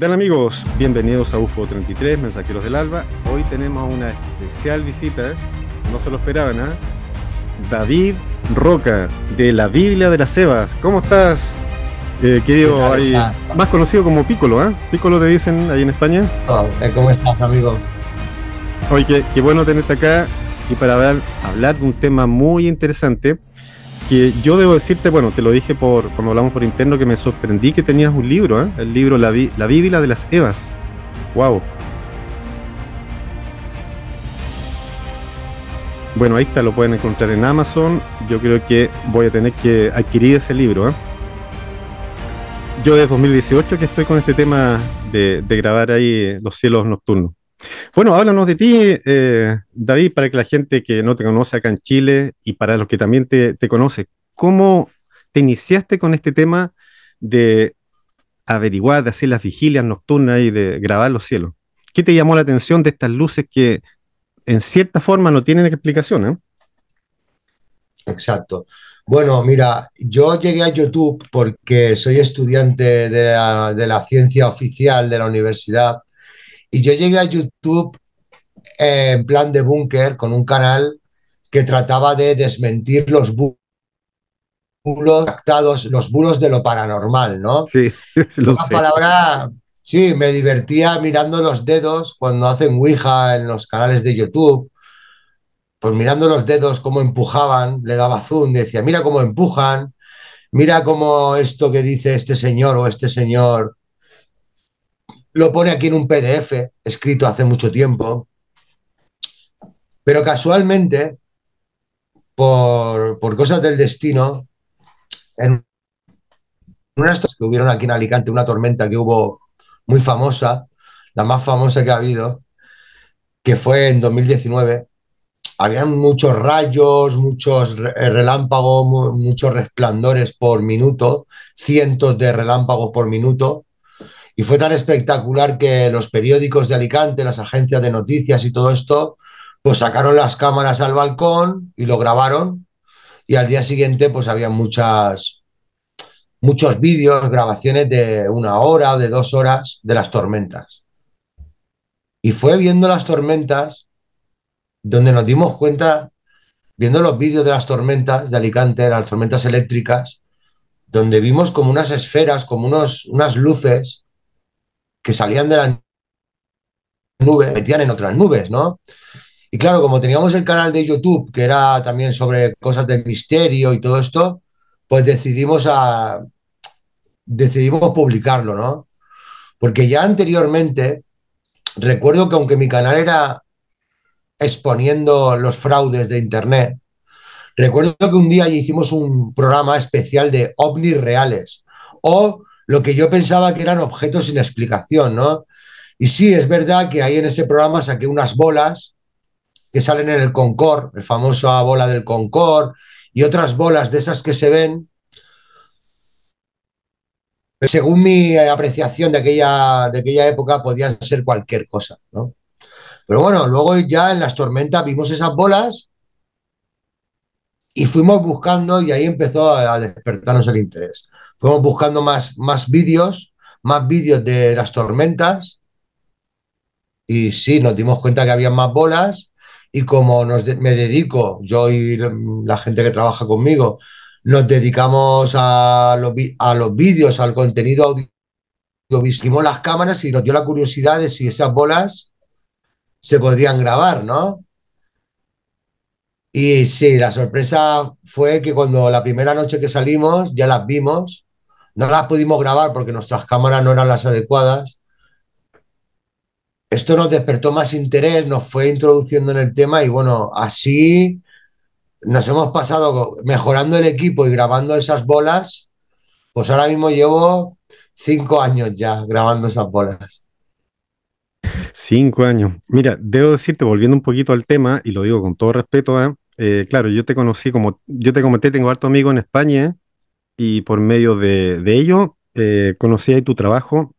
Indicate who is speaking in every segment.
Speaker 1: tal amigos? Bienvenidos a UFO 33, Mensajeros del Alba. Hoy tenemos una especial visita, no se lo esperaban, ¿ah? David Roca, de la Biblia de las Cebas. ¿Cómo estás, eh, querido? Ahí, más conocido como Piccolo, ¿eh? Piccolo te dicen ahí en España.
Speaker 2: Oh, eh, ¿Cómo estás, amigo?
Speaker 1: Hoy qué, bueno tenerte acá y para hablar de un tema muy interesante que yo debo decirte, bueno, te lo dije por cuando hablamos por interno, que me sorprendí que tenías un libro, ¿eh? el libro La, Vi la de las Evas. ¡Wow! Bueno, ahí está, lo pueden encontrar en Amazon. Yo creo que voy a tener que adquirir ese libro. ¿eh? Yo desde 2018 que estoy con este tema de grabar ahí los cielos nocturnos. Bueno, háblanos de ti, eh, David, para que la gente que no te conoce acá en Chile y para los que también te, conocen. ¿cómo te iniciaste con este tema de averiguar, de hacer las vigilias nocturnas y de grabar los cielos? ¿Qué te llamó la atención de estas luces que en cierta forma no tienen
Speaker 2: explicación? Eh? Exacto. Bueno, mira, yo llegué a YouTube porque soy estudiante de la ciencia oficial de la universidad y yo llegué a YouTube eh, en plan de búnker con un canal que trataba de desmentir los bulos los bulos de lo paranormal, ¿no? Sí, palabra, sí, me divertía mirando los dedos cuando hacen Ouija en los canales de YouTube pues mirando los dedos cómo empujaban, le daba zoom, decía, mira cómo empujan, mira cómo esto que dice este señor o este señor lo pone aquí en un PDF escrito hace mucho tiempo. Pero casualmente, por, cosas del destino, en unas que hubieron aquí en Alicante, una tormenta que hubo muy famosa, la más famosa que ha habido, que fue en 2019, habían muchos rayos, muchos eh, relámpagos, muchos resplandores por minuto, cientos de relámpagos por minuto, y fue tan espectacular que los periódicos de Alicante, las agencias de noticias y todo esto, pues sacaron las cámaras al balcón y lo grabaron. Y al día siguiente, pues había muchas, muchos vídeos, grabaciones de una hora o de dos horas de las tormentas. Y fue viendo las tormentas donde nos dimos cuenta, viendo los vídeos de las tormentas de Alicante, las tormentas eléctricas, donde vimos como unas esferas, como unos, unas luces que salían de las nubes, metían en otras nubes, ¿no? Y claro, como teníamos el canal de YouTube, que era también sobre cosas de misterio y todo esto, pues decidimos a decidimos publicarlo, ¿no? Porque ya anteriormente recuerdo que aunque mi canal era exponiendo los fraudes de internet, recuerdo que un día hicimos un programa especial de ovnis reales o lo que yo pensaba que eran objetos sin explicación, ¿no? Y sí, es verdad que ahí en ese programa saqué unas bolas que salen en el Concord, el famoso bola del Concord, y otras bolas de esas que se ven. Según mi apreciación de aquella, de aquella época, podían ser cualquier cosa, ¿no? Pero bueno, luego ya en las tormentas vimos esas bolas y fuimos buscando y ahí empezó a despertarnos el interés. Fuimos buscando más, más vídeos, más vídeos de las tormentas. Y sí, nos dimos cuenta que había más bolas. Y como me dedico, yo y la gente que trabaja conmigo, nos dedicamos a los, a los vídeos, al contenido audiovisual. Vimos las cámaras y nos dio la curiosidad de si esas bolas se podrían grabar, ¿no? Y sí, la sorpresa fue que cuando la primera noche que salimos ya las vimos no las pudimos grabar porque nuestras cámaras no eran las adecuadas. Esto nos despertó más interés, nos fue introduciendo en el tema y bueno, así nos hemos pasado mejorando el equipo y grabando esas bolas. Pues ahora mismo llevo cinco años ya grabando esas bolas.
Speaker 1: Cinco años. Mira, debo decirte, volviendo un poquito al tema, y lo digo con todo respeto, ¿eh? Eh, claro, yo te conocí como, yo te comenté, tengo harto amigo en España, y por medio de, ello eh, conocí ahí tu trabajo,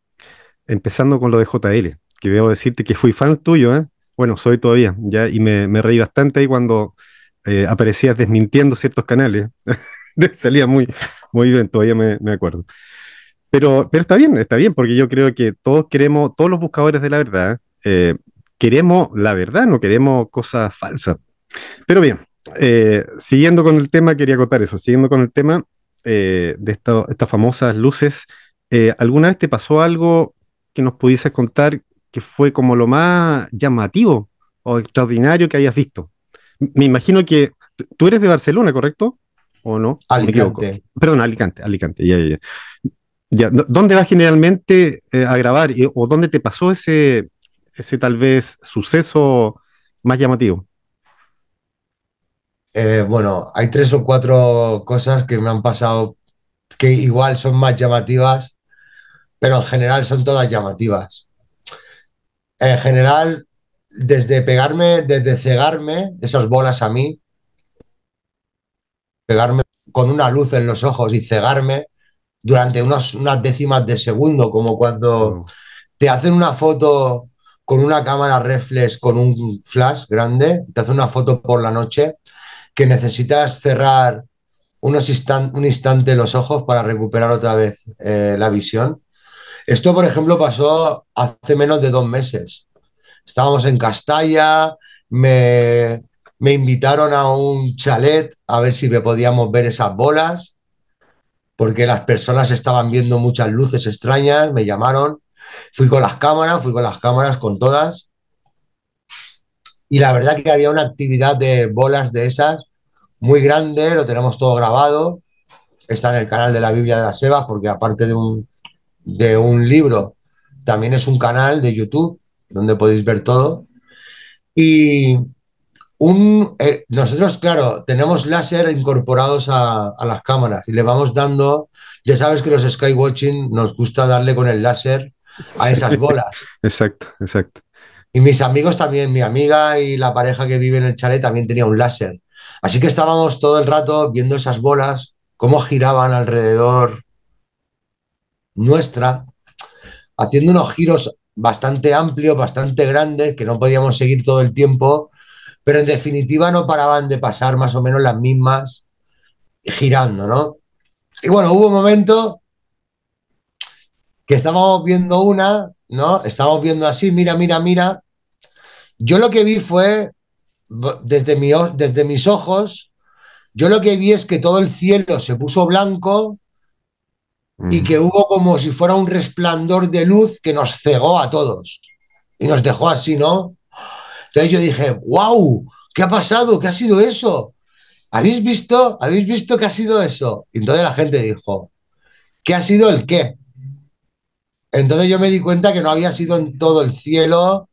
Speaker 1: empezando con lo de JL, que debo decirte que fui fan tuyo, ¿eh? bueno, soy todavía, ya, y me, reí bastante ahí cuando eh, aparecías desmintiendo ciertos canales. Salía muy, muy bien, todavía me, acuerdo. Pero, pero está bien, está bien, porque yo creo que todos queremos, todos los buscadores de la verdad, eh, queremos la verdad, no queremos cosas falsas. Pero bien, siguiendo con el tema, quería acotar eso, siguiendo con el tema, eh, de estas famosas luces, eh, ¿alguna vez te pasó algo que nos pudieses contar que fue como lo más llamativo o extraordinario que hayas visto? Me imagino que tú eres de Barcelona, ¿correcto? ¿O no? Alicante. Perdón, Alicante, Alicante, ya, ya, ¿Dónde vas generalmente eh, a grabar? ¿O dónde te pasó ese, ese tal vez suceso más llamativo?
Speaker 2: Eh, bueno, hay tres o cuatro cosas que me han pasado que igual son más llamativas, pero en general son todas llamativas. En general, desde pegarme, desde cegarme esas bolas a mí, pegarme con una luz en los ojos y cegarme durante unas décimas de segundo, como cuando te hacen una foto con una cámara reflex, con un flash grande, te hacen una foto por la noche que necesitas cerrar unos un instante los ojos para recuperar otra vez eh, la visión. Esto, por ejemplo, pasó hace menos de dos meses. Estábamos en Castalla, me, me invitaron a un chalet a ver si me podíamos ver esas bolas, porque las personas estaban viendo muchas luces extrañas, me llamaron, fui con las cámaras, fui con las cámaras, con todas, y la verdad que había una actividad de bolas de esas muy grande, lo tenemos todo grabado, está en el canal de la Biblia de la Seba, porque aparte de un, de un libro, también es un canal de YouTube donde podéis ver todo. Y un, eh, nosotros, claro, tenemos láser incorporados a, las cámaras y le vamos dando, ya sabes que los skywatching nos gusta darle con el láser a esas bolas. exacto, exacto. Y mis amigos también, mi amiga y la pareja que vive en el chalet también tenía un láser. Así que estábamos todo el rato viendo esas bolas, cómo giraban alrededor nuestra, haciendo unos giros bastante amplios, bastante grandes, que no podíamos seguir todo el tiempo, pero en definitiva no paraban de pasar más o menos las mismas girando, ¿no? Y bueno, hubo un momento que estábamos viendo una ¿no? Estamos viendo así, mira, mira, mira. Yo lo que vi fue, desde, desde mis ojos, yo lo que vi es que todo el cielo se puso blanco y mm. que hubo como si fuera un resplandor de luz que nos cegó a todos y nos dejó así, ¿no? Entonces yo dije, wow, ¿qué ha pasado? ¿Qué ha sido eso? ¿Habéis visto? ¿Habéis visto qué ha sido eso? Y entonces la gente dijo, ¿qué ha sido el qué? Entonces yo me di cuenta que no había sido en todo el cielo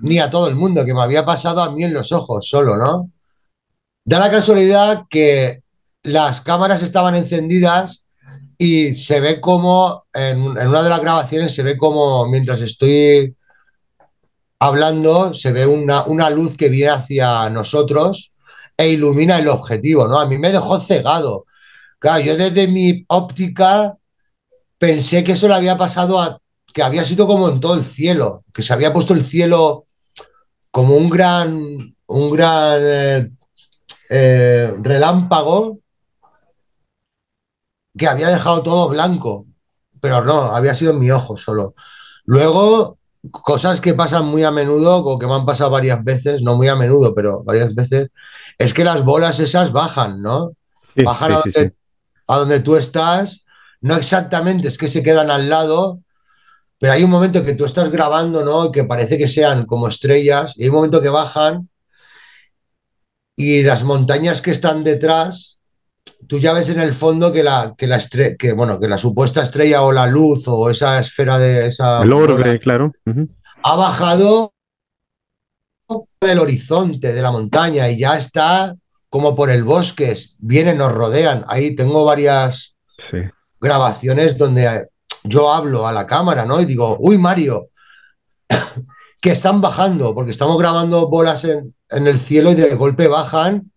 Speaker 2: ni a todo el mundo, que me había pasado a mí en los ojos solo, ¿no? Da la casualidad que las cámaras estaban encendidas y se ve como, en, una de las grabaciones se ve como, mientras estoy hablando, se ve una, una luz que viene hacia nosotros e ilumina el objetivo, ¿no? A mí me dejó cegado. Claro, yo desde mi óptica pensé que eso le había pasado a, que había sido como en todo el cielo, que se había puesto el cielo como un gran, un gran eh, eh, relámpago que había dejado todo blanco, pero no, había sido en mi ojo solo. Luego, cosas que pasan muy a menudo, o que me han pasado varias veces, no muy a menudo, pero varias veces, es que las bolas esas bajan, ¿no? bajan a donde tú estás no exactamente, es que se quedan al lado, pero hay un momento que tú estás grabando, ¿no? Y que parece que sean como estrellas, y hay un momento que bajan y las montañas que están detrás, tú ya ves en el fondo que la, que la, que, bueno, que la supuesta estrella o la luz o esa esfera de esa... El orbe, claro. Ha bajado del horizonte de la montaña y ya está como por el bosque, vienen, nos rodean. Ahí tengo varias... Sí grabaciones donde eh, yo hablo a la cámara, ¿no? Y digo, uy, Mario, que están bajando, porque estamos grabando bolas en, en, el cielo y de golpe bajan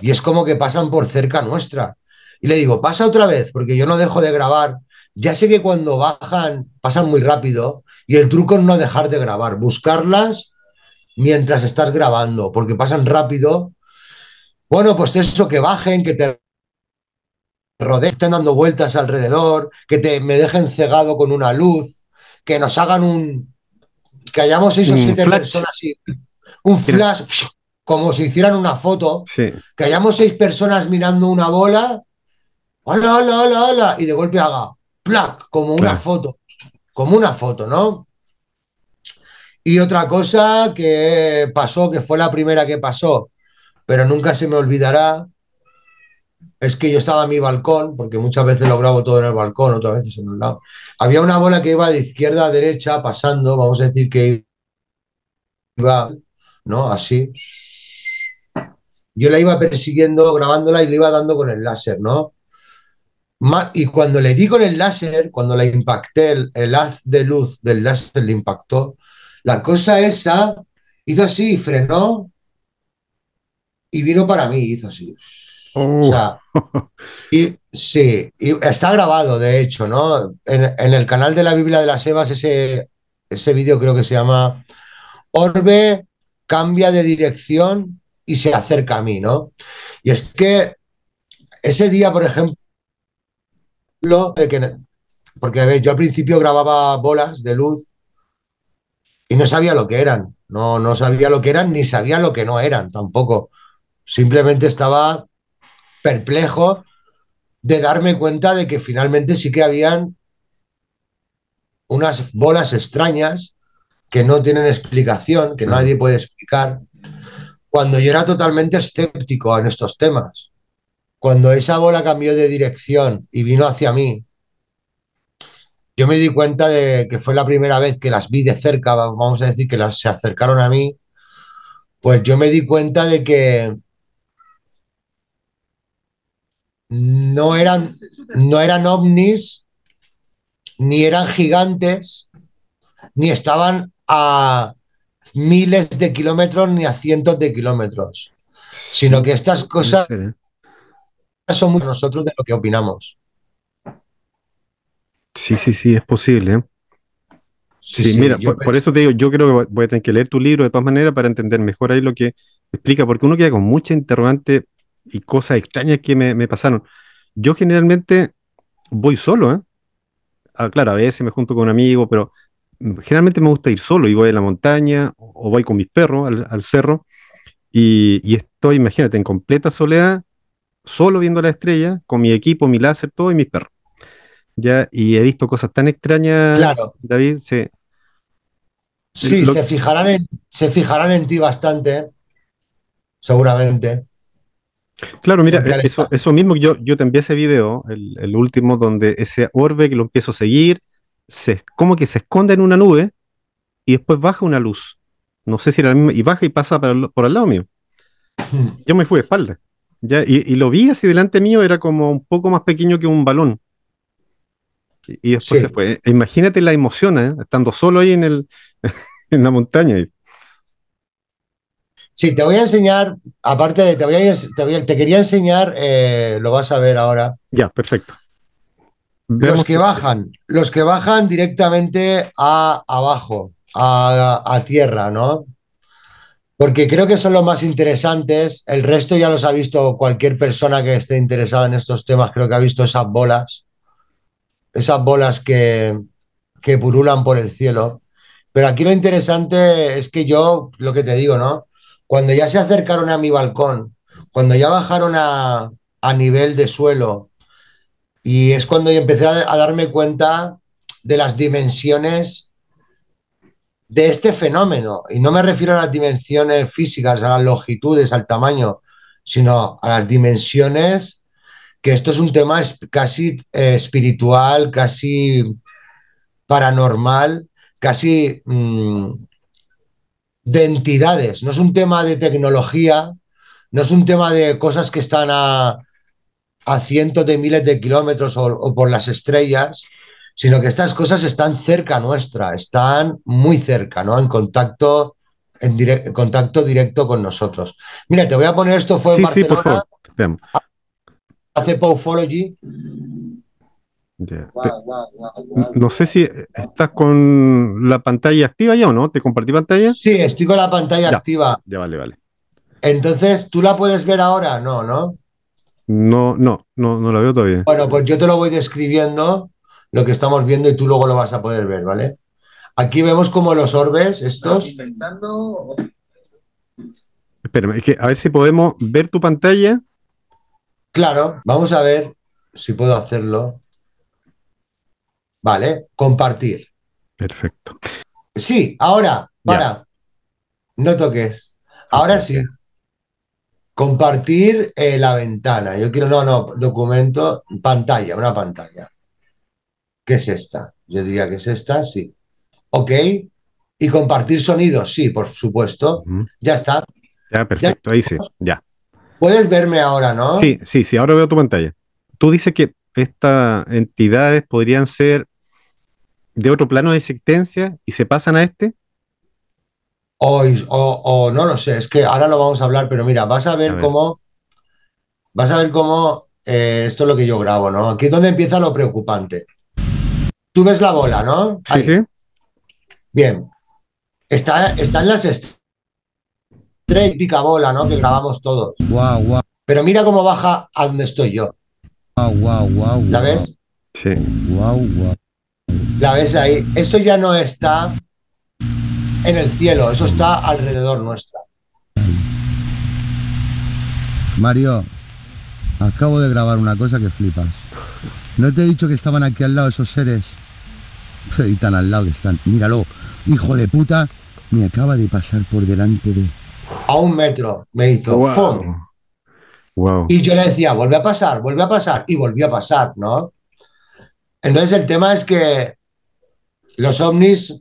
Speaker 2: y es como que pasan por cerca nuestra. Y le digo, pasa otra vez, porque yo no dejo de grabar. Ya sé que cuando bajan, pasan muy rápido y el truco es no dejar de grabar, buscarlas mientras estás grabando, porque pasan rápido. Bueno, pues eso, que bajen, que te rodeen, estén dando vueltas alrededor, que te, me dejen cegado con una luz, que nos hagan un. que hayamos seis o siete personas un flash, como si hicieran una foto, que hayamos seis personas mirando una bola, hola, hola, hola, hola, y de golpe haga, plac, como una foto, como una foto, ¿no? Y otra cosa que pasó, que fue la primera que pasó, pero nunca se me olvidará, es que yo estaba en mi balcón, porque muchas veces lo grabo todo en el balcón, otras veces en un lado. Había una bola que iba de izquierda a derecha, pasando, vamos a decir que iba, ¿no? Así. Yo la iba persiguiendo, grabándola y le iba dando con el láser, ¿no? Y cuando le di con el láser, cuando la impacté, el, haz de luz del láser le impactó, la cosa esa hizo así, frenó y vino para mí, hizo así o sea, y, sí, está grabado, de hecho, ¿no? En, el canal de la Biblia de las Evas, ese, ese vídeo creo que se llama Orbe cambia de dirección y se acerca a mí, ¿no? Y es que ese día, por ejemplo, de eh, que, porque yo al principio grababa bolas de luz y no sabía lo que eran, no, no sabía lo que eran ni sabía lo que no eran tampoco. Simplemente estaba perplejo de darme cuenta de que finalmente sí que habían unas bolas extrañas que no tienen explicación, que nadie puede explicar, cuando yo era totalmente escéptico en estos temas. Cuando esa bola cambió de dirección y vino hacia mí, yo me di cuenta de que fue la primera vez que las vi de cerca, vamos a decir que las se acercaron a mí, pues yo me di cuenta de que no eran, no eran ovnis, ni eran gigantes, ni estaban a miles de kilómetros ni a cientos de kilómetros, sino que estas cosas ¿eh? son muy nosotros de lo que opinamos.
Speaker 1: Sí, sí, sí, es posible. ¿eh?
Speaker 2: Sí, mira, por,
Speaker 1: eso te digo, yo creo que voy a tener que leer tu libro de todas maneras para entender mejor ahí lo que explica, porque uno queda con mucha interrogante y cosas extrañas que me, pasaron. Yo generalmente voy solo, ¿eh? Ah, claro, a veces me junto con un amigo, pero mm, generalmente me gusta ir solo y voy a la montaña o voy con mis perros al, cerro y, estoy, imagínate, en completa soledad, solo viendo la estrella, con mi equipo, mi láser, todo y mis perros. Ya, y he visto cosas tan extrañas, claro. David, sí.
Speaker 2: Sí, se, fijarán se fijarán en ti bastante, seguramente.
Speaker 1: Claro, mira, eso, mismo yo, yo te envié ese video, el, último, donde ese orbe que lo empiezo a seguir, se, como que se esconde en una nube y después baja una luz. No sé si era la misma, y baja y pasa por al lado mío. Hmm. Yo me fui de espalda. y, lo vi así delante mío, era como un poco más pequeño que un balón. Y, después se fue. Eh, imagínate la emoción, ¿eh? estando solo ahí en, el, en la montaña.
Speaker 2: Sí, te voy a enseñar, aparte de, te, quería enseñar, eh, lo vas a ver ahora.
Speaker 1: Ya, perfecto. los que bajan,
Speaker 2: los que bajan directamente a abajo, a, tierra, ¿no? Porque creo que son los más interesantes. El resto ya los ha visto cualquier persona que esté interesada en estos temas. Creo que ha visto esas bolas, esas bolas que, que purulan por el cielo. Pero aquí lo interesante es que yo, lo que te digo, ¿no? Cuando ya se acercaron a mi balcón, cuando ya bajaron a, nivel de suelo, y es cuando yo empecé a, darme cuenta de las dimensiones de este fenómeno. Y no me refiero a las dimensiones físicas, a las longitudes, al tamaño, sino a las dimensiones, que esto es un tema casi eh, espiritual, casi paranormal, casi mm, de entidades, no es un tema de tecnología, no es un tema de cosas que están a, cientos de miles de kilómetros o, por las estrellas, sino que estas cosas están cerca nuestra, están muy cerca, ¿no? En contacto, en contacto directo con nosotros. Mira, te voy a poner esto, fue en sí, sí, hace no sé si
Speaker 1: estás con la pantalla activa ya o no. ¿Te compartí pantalla?
Speaker 2: Sí, estoy con la pantalla activa. Ya vale, vale. Entonces, ¿tú la puedes ver ahora? No, ¿no?
Speaker 1: No, no, no, no la veo todavía.
Speaker 2: Bueno, pues yo te lo voy describiendo lo que estamos viendo y tú luego lo vas a poder ver, ¿vale? Aquí vemos como los orbes, estos.
Speaker 1: Inventando? Espérame, es que a ver si podemos ver tu
Speaker 2: pantalla. Claro, vamos a ver si puedo hacerlo. Vale, compartir.
Speaker 1: Perfecto.
Speaker 2: Sí, ahora, para. No toques. Ahora sí. Compartir eh, la ventana. Yo quiero, no, no, documento, pantalla, una pantalla. ¿Qué es esta? Yo diría que es esta, sí. Ok. Y compartir sonido? sí, por supuesto. Ya está. Ya, perfecto, ahí sí,
Speaker 1: ya. Puedes verme ahora, ¿no? Sí, sí, sí, ahora veo tu pantalla. Tú dices que estas entidades podrían ser de otro plano de existencia y se pasan a este?
Speaker 2: O, o, no lo sé, es que ahora lo vamos a hablar, pero mira, vas a ver, cómo. Vas a ver cómo. Eh, esto es lo que yo grabo, ¿no? Aquí es donde empieza lo preocupante. Tú ves la bola, ¿no? Sí, Bien. Está, está en las estrellas. Pica bola, ¿no? Que grabamos todos. Wow, Pero mira cómo baja a donde estoy yo. Wow, ¿La ves? Sí la ves ahí. Eso ya no está en el cielo, eso está alrededor nuestra. Mario, acabo de grabar una cosa que flipas. No te he dicho que estaban aquí al lado esos seres. Y tan al lado que están. Míralo, hijo de puta, me acaba de pasar por delante de. A un metro me hizo. Y yo le decía, vuelve a pasar, vuelve a pasar. Y volvió a pasar, ¿no? Entonces el tema es que los ovnis,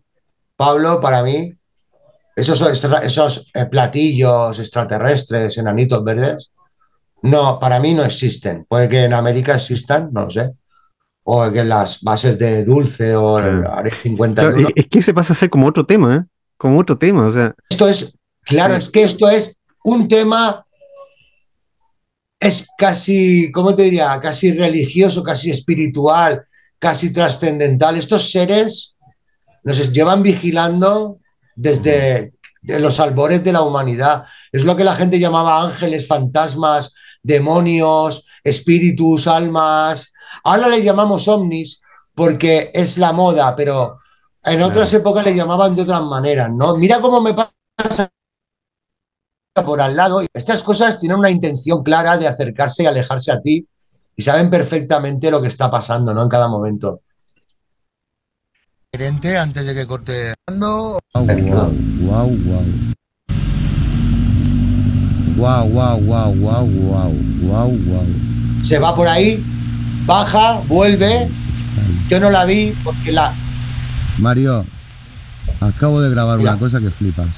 Speaker 2: Pablo, para mí, esos, esos eh, platillos extraterrestres, enanitos verdes, no, para mí no existen. Puede que en América existan, no lo sé. O que las bases de dulce o el
Speaker 1: es que se pasa a ser como otro tema, ¿eh?
Speaker 2: Como otro tema, o sea. Esto es, claro, es que esto es un tema. Es casi, ¿cómo te diría? Casi religioso, casi espiritual, casi trascendental. Estos seres nos llevan vigilando desde los albores de la humanidad. Es lo que la gente llamaba ángeles, fantasmas, demonios, espíritus, almas. Ahora les llamamos ovnis porque es la moda, pero en otras épocas le llamaban de otras maneras, ¿no? Mira cómo me pasa por al lado. Estas cosas tienen una intención clara de acercarse y alejarse a ti y saben perfectamente lo que está pasando, ¿no? En cada momento antes de que corte. Wow, wow, wow. Wow, wow, wow, wow, wow, Se va por ahí, baja, vuelve. Yo no la vi porque la. Mario, acabo de grabar una cosa que flipas.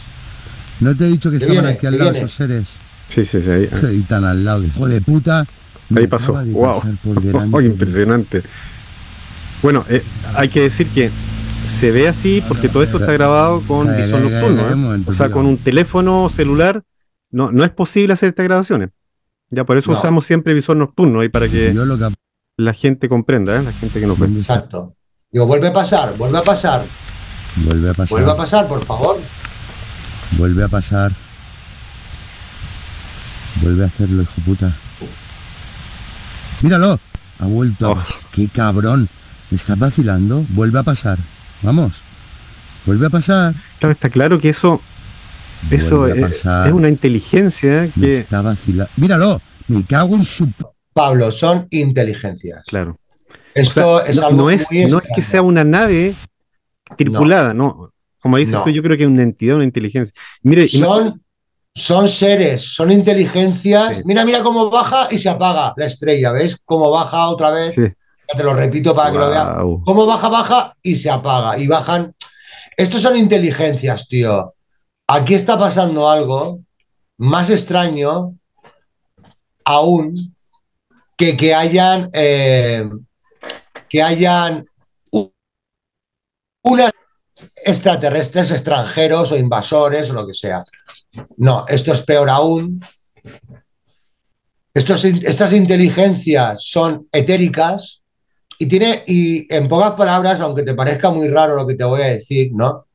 Speaker 2: No te he dicho que estaban aquí al lado los seres.
Speaker 1: Sí, sí, sí. Ahí, tan al lado, hijo de puta. Ahí pasó. wow. impresionante. Bueno, eh, hay que decir que se ve así porque todo esto está grabado con visor nocturno, ¿eh? o sea, con un teléfono celular no, no es posible hacer estas grabaciones. Ya por eso usamos siempre visor nocturno y para que la gente comprenda, ¿eh? la gente que nos ve.
Speaker 2: Exacto. Digo, vuelve a pasar, vuelve a pasar. Vuelve a pasar. Vuelve a pasar, por favor. Vuelve a pasar. Vuelve a hacerlo, hijo puta. Uh. Míralo. Ha vuelto. Oh. Qué cabrón. Estás vacilando, vuelve a pasar. Vamos, vuelve a pasar. Claro, está
Speaker 1: claro que eso, es, una inteligencia que. Está vacilando. Míralo,
Speaker 2: me cago en su. Pablo, son inteligencias. Claro. Esto es algo no, es, no es que sea
Speaker 1: una nave tripulada, no. Como dices tú, yo
Speaker 2: creo que es una entidad, una inteligencia. Mire, son, seres, son inteligencias. Mira, mira cómo baja y se apaga la estrella, ¿ves? Cómo baja otra vez. Sí te lo repito para que lo veas Cómo baja, baja y se apaga. Y bajan. Estos son inteligencias, tío. Aquí está pasando algo más extraño aún que que hayan eh, que hayan unas extraterrestres, extranjeros o invasores o lo que sea. No, esto es peor aún. estas inteligencias son etéricas, y tiene, y en pocas palabras, aunque te parezca muy raro lo que te voy a decir, ¿no?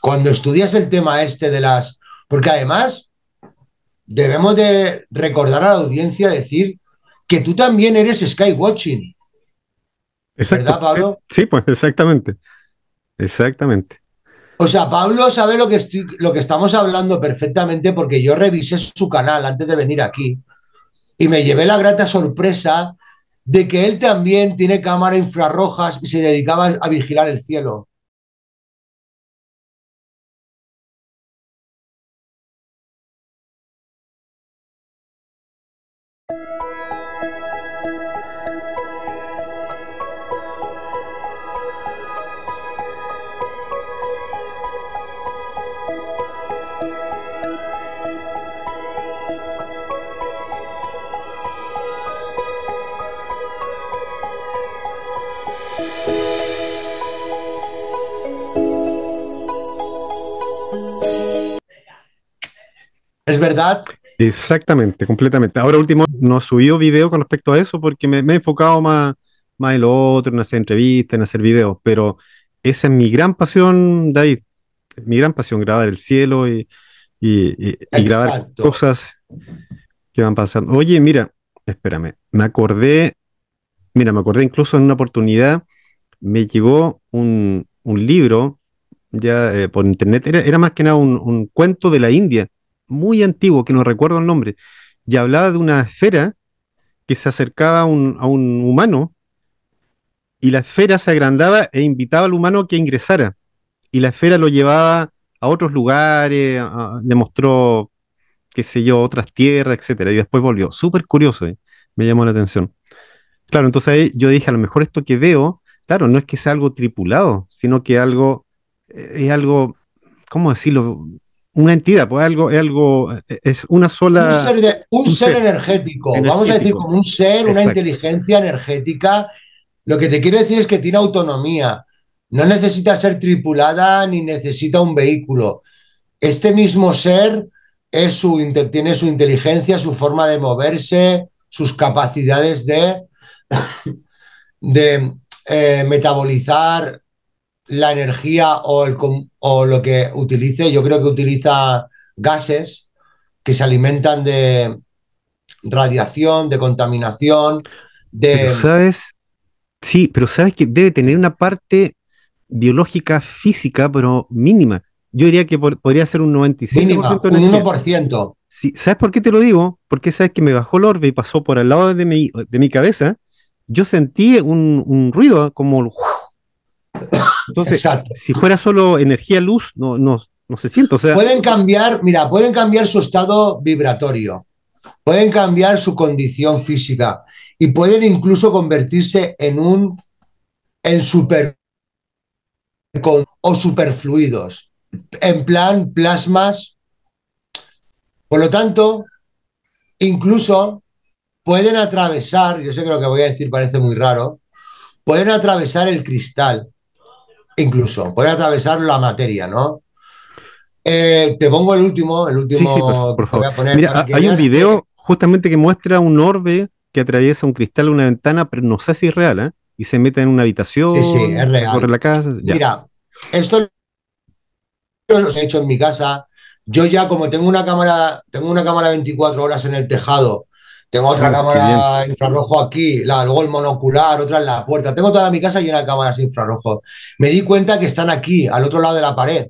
Speaker 2: Cuando estudias el tema este de las. Porque además, debemos de recordar a la audiencia decir que tú también eres Skywatching. ¿Verdad, Pablo?
Speaker 1: Sí, pues exactamente. Exactamente.
Speaker 2: O sea, Pablo sabe lo que, estoy, lo que estamos hablando perfectamente porque yo revisé su canal antes de venir aquí y me llevé la grata sorpresa de que él también tiene cámaras infrarrojas
Speaker 3: y se dedicaba a vigilar el cielo.
Speaker 2: ¿Es verdad?
Speaker 1: Exactamente, completamente. Ahora último, no he subido video con respecto a eso porque me, he enfocado más, más en lo otro, en hacer entrevistas, en hacer videos, pero esa es mi gran pasión, David. Mi gran pasión, grabar el cielo y, grabar cosas que van pasando. Oye, mira, espérame, me acordé, mira, me acordé incluso en una oportunidad, me llegó un, libro ya eh, por internet, era, más que nada un cuento de la India muy antiguo, que no recuerdo el nombre, y hablaba de una esfera que se acercaba a un, humano y la esfera se agrandaba e invitaba al humano a que ingresara. Y la esfera lo llevaba a otros lugares, le mostró, qué sé yo, otras tierras, etcétera, y después volvió. Súper curioso, eh, me llamó la atención. Claro, entonces ahí yo dije, a lo mejor esto que veo, claro, no es que sea algo tripulado, sino que algo, eh, es algo, ¿cómo decirlo? una entidad, pues algo, es algo, es una sola. Un ser, un ser, energético. vamos a decir como un
Speaker 2: ser, una inteligencia energética. Lo que te quiero decir es que tiene autonomía, no necesita ser tripulada ni necesita un vehículo. Este mismo ser es su, tiene su inteligencia, su forma de moverse, sus capacidades de, de eh, metabolizar la energía o, el, o lo que utilice. Yo creo que utiliza gases que se alimentan de radiación, de contaminación, de...
Speaker 1: sabes, sí, pero sabes que debe tener una parte biológica, física, pero mínima. Yo diría que podría ser un 95%. un Sí, ¿Sabes por qué te lo digo? Porque sabes que me bajó el orbe y pasó por al lado de mi, de mi cabeza. Yo sentí un, un ruido como
Speaker 2: entonces, si fuera solo energía luz, no, no, no se siente. Pueden cambiar, mira, pueden cambiar su estado vibratorio, pueden cambiar su condición física y pueden incluso convertirse en un en super o superfluidos, en plan plasmas. Por lo tanto, incluso pueden atravesar, yo sé que lo que voy a decir parece muy raro, pueden atravesar el cristal incluso. Puede atravesar la materia, ¿no? Eh, te pongo el último, el último. Sí, sí, por, favor. Poner Mira, hay un
Speaker 1: video justamente que muestra un orbe que atraviesa un cristal, una ventana, pero no sé si es real, ¿eh? Y se mete en una habitación. Sí, Corre la casa. Mira,
Speaker 2: esto yo he hecho en mi casa. Yo ya como tengo una cámara, tengo una cámara 24 horas en el tejado tengo otra ah, cámara infrarrojo aquí, luego el monocular, otra en la puerta. Tengo toda mi casa llena de cámaras infrarrojo. Me di cuenta que están aquí, al otro lado de la pared.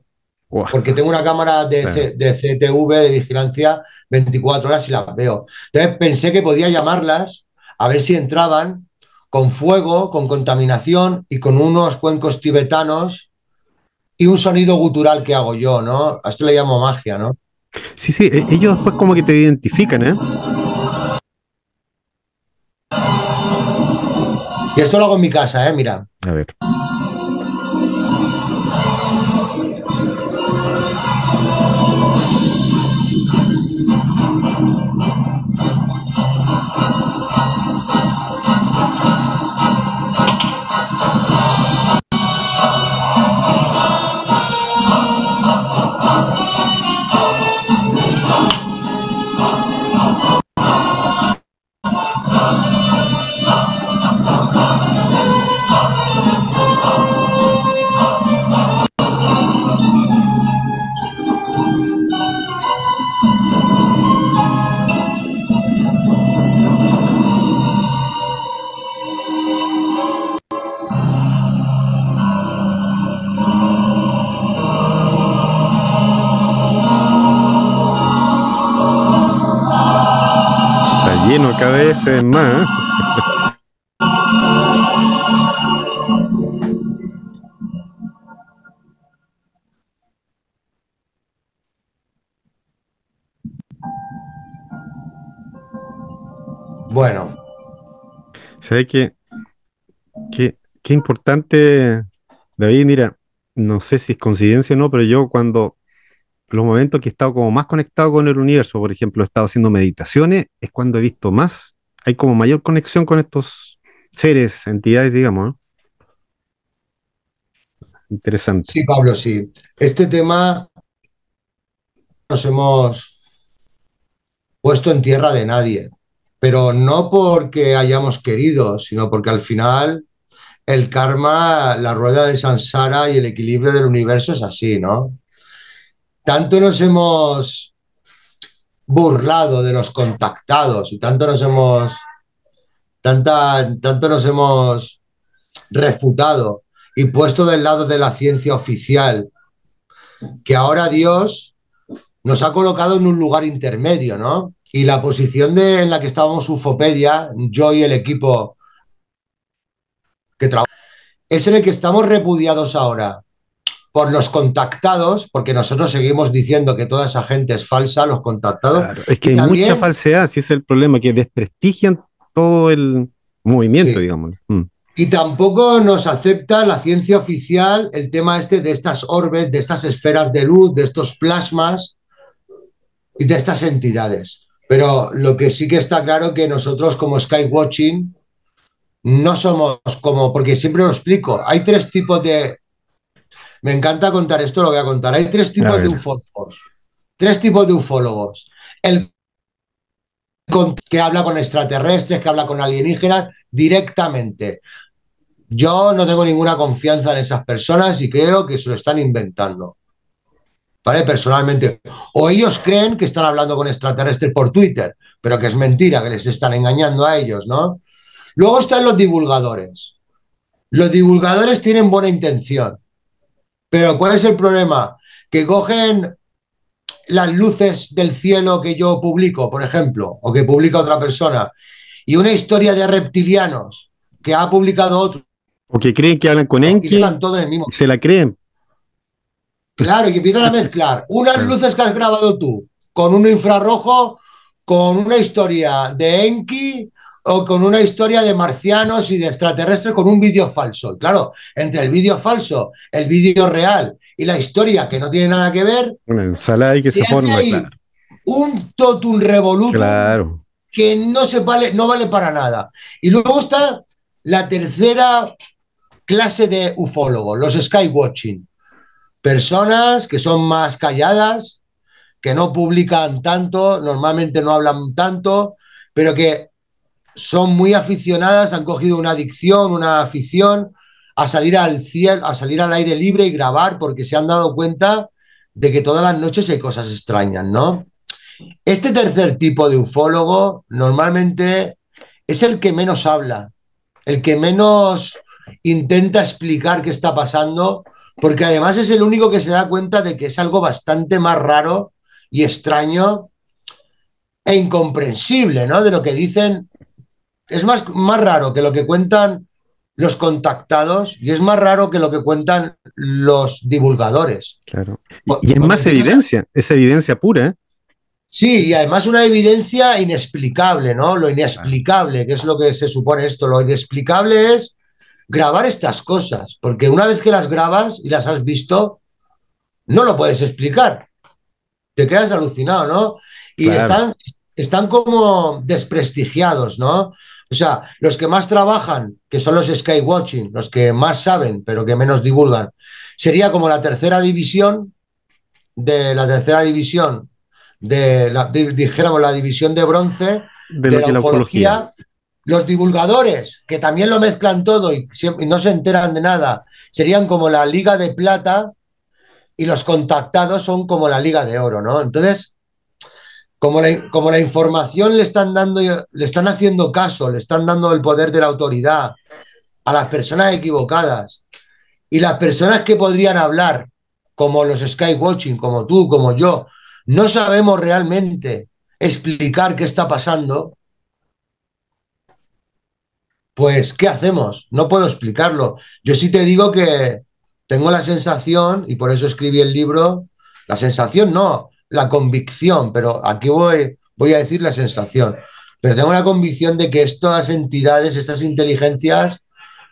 Speaker 2: Porque tengo una cámara de, CTV, de vigilancia, 24 horas y las veo. Entonces pensé que podía llamarlas, a ver si entraban, con fuego, con contaminación y con unos cuencos tibetanos y un sonido gutural que hago yo, ¿no? A esto le llamo magia, ¿no?
Speaker 1: Sí, sí, e-, ellos después como que te identifican, ¿eh?
Speaker 2: Y esto lo hago en mi casa, ¿eh? Mira. A ver. más. Bueno.
Speaker 1: ¿Sabes qué? Qué, qué importante, David, mira, no sé si es coincidencia o no, pero yo cuando los momentos que he estado como más conectado con el universo, por ejemplo, he estado haciendo meditaciones, es cuando he visto más hay como mayor conexión con estos seres, entidades, digamos. Interesante.
Speaker 2: Sí, Pablo, sí. Este tema nos hemos puesto en tierra de nadie, pero no porque hayamos querido, sino porque al final el karma, la rueda de Sansara y el equilibrio del universo es así, ¿no? Tanto nos hemos burlado de los contactados y tanto nos hemos, tanta, tanto nos hemos refutado y puesto del lado de la ciencia oficial, que ahora Dios nos ha colocado en un lugar intermedio, ¿no? Y la posición de, en la que estábamos Ufopedia, yo y el equipo que trabajamos, es en el que estamos repudiados ahora por los contactados, porque nosotros seguimos diciendo que toda esa gente es falsa, los contactados. Claro, es que hay mucha
Speaker 1: falsedad, si es el problema, que
Speaker 2: desprestigian
Speaker 1: todo el movimiento, digamos. Mm.
Speaker 2: Y tampoco nos acepta la ciencia oficial el tema este de estas orbes, de estas esferas de luz, de estos plasmas y de estas entidades. Pero lo que sí que está claro que nosotros como Skywatching no somos como, porque siempre lo explico, hay tres tipos de me encanta contar esto, lo voy a contar. Hay tres tipos de ufólogos. Tres tipos de ufólogos. El que habla con extraterrestres, que habla con alienígenas directamente. Yo no tengo ninguna confianza en esas personas y creo que se lo están inventando. ¿Vale? Personalmente. O ellos creen que están hablando con extraterrestres por Twitter, pero que es mentira, que les están engañando a ellos, ¿no? Luego están los divulgadores. Los divulgadores tienen buena intención, pero ¿cuál es el problema? Que cogen las luces del cielo que yo publico, por ejemplo, o que publica otra persona, y una historia de reptilianos que ha publicado otro. O que creen que hablan con Enki. todo en el mismo. Se la creen. Claro, y empiezan a mezclar unas luces que has grabado tú con un infrarrojo, con una historia de Enki, o con una historia de marcianos y de extraterrestres con un vídeo falso. claro, entre el vídeo falso, el vídeo real y la historia que no tiene nada que ver. Una ensalada que se, Un totum revoluto que no, se vale, no vale para nada. Y luego está la tercera clase de ufólogos, los skywatching. Personas que son más calladas, que no publican tanto, normalmente no hablan tanto, pero que son muy aficionadas, han cogido una adicción, una afición a salir al cielo, a salir al aire libre y grabar porque se han dado cuenta de que todas las noches hay cosas extrañas, ¿no? Este tercer tipo de ufólogo normalmente es el que menos habla, el que menos intenta explicar qué está pasando, porque además es el único que se da cuenta de que es algo bastante más raro y extraño e incomprensible, ¿no? De lo que dicen es más, más raro que lo que cuentan los contactados y es más raro que lo que cuentan los divulgadores.
Speaker 1: Claro. Y, es más evidencia, es evidencia pura. ¿eh?
Speaker 2: Sí, y además una evidencia inexplicable, ¿no? Lo inexplicable, que es lo que se supone esto. Lo inexplicable es grabar estas cosas, porque una vez que las grabas y las has visto, no lo puedes explicar. Te quedas alucinado, ¿no? Y están, están como desprestigiados, ¿no? O sea, los que más trabajan, que son los skywatching, los que más saben, pero que menos divulgan, sería como la tercera división de la tercera división de, la, dijéramos la división de bronce de, la, Los divulgadores, que también lo mezclan todo y no se enteran de nada, serían como la Liga de Plata y los contactados son como la Liga de Oro, ¿no? Entonces, como la, información le están dando, le están haciendo caso, le están dando el poder de la autoridad a las personas equivocadas y las personas que podrían hablar, como los skywatching, como tú, como yo, no sabemos realmente explicar qué está pasando, pues ¿qué hacemos? No puedo explicarlo. Yo sí te digo que tengo la sensación, y por eso escribí el libro, la sensación no, la convicción, pero aquí voy, voy a decir la sensación, pero tengo la convicción de que estas entidades, estas inteligencias,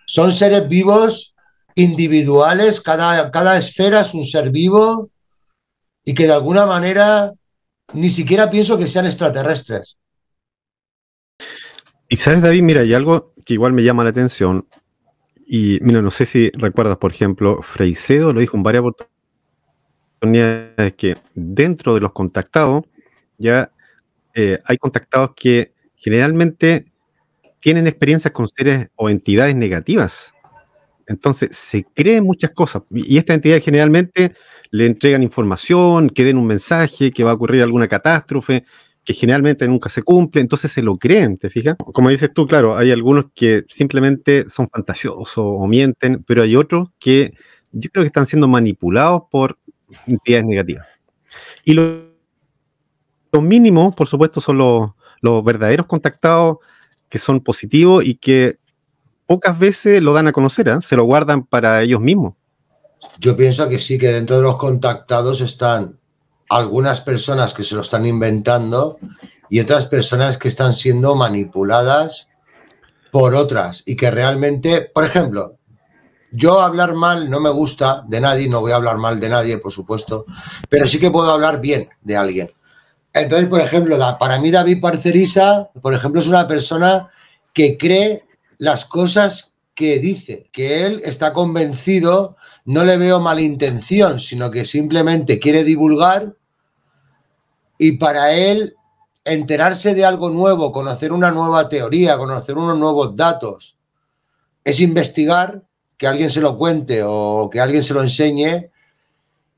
Speaker 2: son seres vivos individuales, cada, cada esfera es un ser vivo y que de alguna manera ni siquiera pienso que sean extraterrestres.
Speaker 1: Y sabes, David, mira, hay algo que igual me llama la atención. Y mira, no sé si recuerdas, por ejemplo, Freicedo lo dijo en varias es que dentro de los contactados ya eh, hay contactados que generalmente tienen experiencias con seres o entidades negativas. Entonces se creen muchas cosas y esta entidad generalmente le entregan información, que den un mensaje, que va a ocurrir alguna catástrofe, que generalmente nunca se cumple, entonces se lo creen, ¿te fijas? Como dices tú, claro, hay algunos que simplemente son fantasiosos o mienten, pero hay otros que yo creo que están siendo manipulados por entidades negativas. Y lo, mínimo, por supuesto, son los, verdaderos contactados que son positivos y que pocas veces lo dan a conocer, ¿eh? se lo guardan
Speaker 2: para ellos mismos. Yo pienso que sí, que dentro de los contactados están algunas personas que se lo están inventando y otras personas que están siendo manipuladas por otras y que realmente, por ejemplo, yo hablar mal no me gusta de nadie, no voy a hablar mal de nadie, por supuesto, pero sí que puedo hablar bien de alguien. Entonces, por ejemplo, para mí David Parcerisa, por ejemplo, es una persona que cree las cosas que dice, que él está convencido, no le veo intención, sino que simplemente quiere divulgar y para él enterarse de algo nuevo, conocer una nueva teoría, conocer unos nuevos datos, es investigar que alguien se lo cuente o que alguien se lo enseñe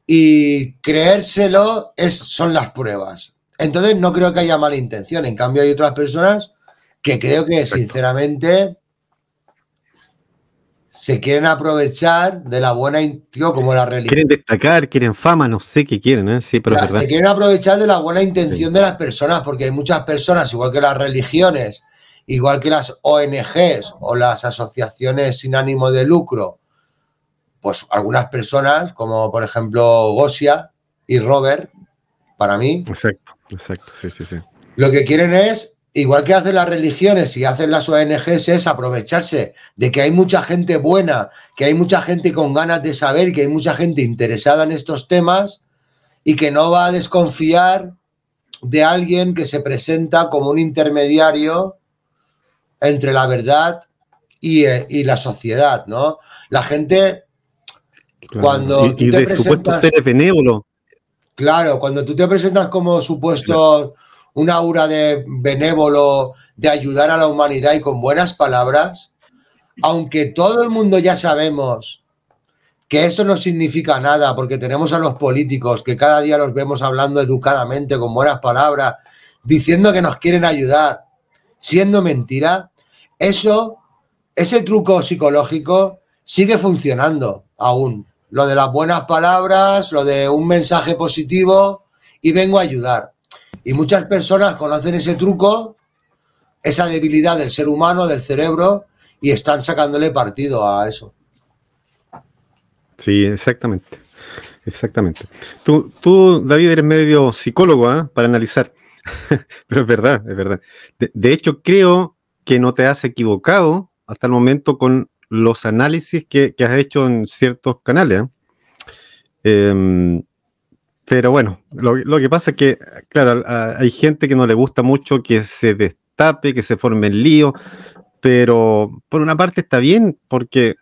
Speaker 2: y creérselo es, son las pruebas. Entonces no creo que haya mala intención. En cambio hay otras personas que creo que sinceramente se quieren aprovechar de la buena intención como la Quieren
Speaker 1: destacar, quieren fama, no sé qué quieren, ¿eh? sí, pero Se quieren
Speaker 2: aprovechar de la buena intención de las personas, porque hay muchas personas, igual que las religiones, igual que las ONGs o las asociaciones sin ánimo de lucro, pues algunas personas, como por ejemplo Gosia y Robert, para mí. Exacto, exacto, sí, sí, sí. Lo que quieren es, igual que hacen las religiones y hacen las ONGs, es aprovecharse de que hay mucha gente buena, que hay mucha gente con ganas de saber, que hay mucha gente interesada en estos temas y que no va a desconfiar de alguien que se presenta como un intermediario entre la verdad eh, y, la sociedad, ¿no? La gente, cuando... te supuesto seres Claro, cuando tú te presentas como supuesto un aura de benévolo, de ayudar a la humanidad y con buenas palabras, aunque todo el mundo ya sabemos que eso no significa nada, porque tenemos a los políticos que cada día los vemos hablando educadamente, con buenas palabras, diciendo que nos quieren ayudar, siendo mentira, eso, ese truco psicológico sigue funcionando aún. Lo de las buenas palabras, lo de un mensaje positivo y vengo a ayudar. Y muchas personas conocen ese truco, esa debilidad del ser humano, del cerebro, y están sacándole partido a eso.
Speaker 1: Sí, exactamente. Exactamente. Tú, tú David, eres medio psicólogo ¿eh? para analizar. Pero es verdad, es verdad. De, hecho, creo que no te has equivocado hasta el momento con los análisis que, has hecho en ciertos canales. ¿eh? Em, pero bueno, lo, que pasa es que, claro, hay gente que no le gusta mucho que se destape, que se forme el lío, pero por una parte está bien porque,